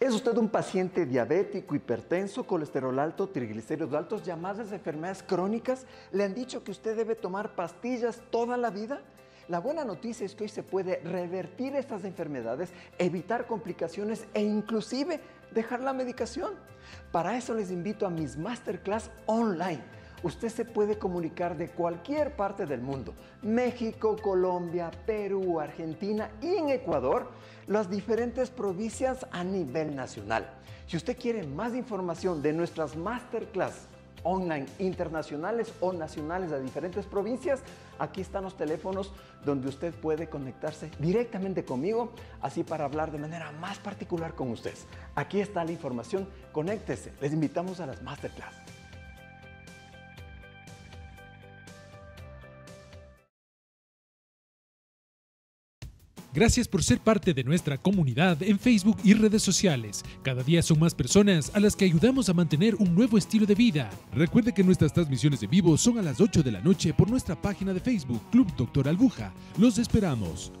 ¿Es usted un paciente diabético, hipertenso, colesterol alto, triglicéridos altos, llamadas enfermedades crónicas? ¿Le han dicho que usted debe tomar pastillas toda la vida? La buena noticia es que hoy se puede revertir estas enfermedades, evitar complicaciones e inclusive dejar la medicación. Para eso les invito a mis masterclass online. Usted se puede comunicar de cualquier parte del mundo, México, Colombia, Perú, Argentina y en Ecuador las diferentes provincias a nivel nacional. Si usted quiere más información de nuestras masterclass online internacionales o nacionales de diferentes provincias, aquí están los teléfonos donde usted puede conectarse directamente conmigo, así para hablar de manera más particular con ustedes. Aquí está la información, conéctese, les invitamos a las masterclass. Gracias por ser parte de nuestra comunidad en Facebook y redes sociales. Cada día son más personas a las que ayudamos a mantener un nuevo estilo de vida. Recuerde que nuestras transmisiones de vivo son a las 8 de la noche por nuestra página de Facebook Club Doctor Albuja. Los esperamos.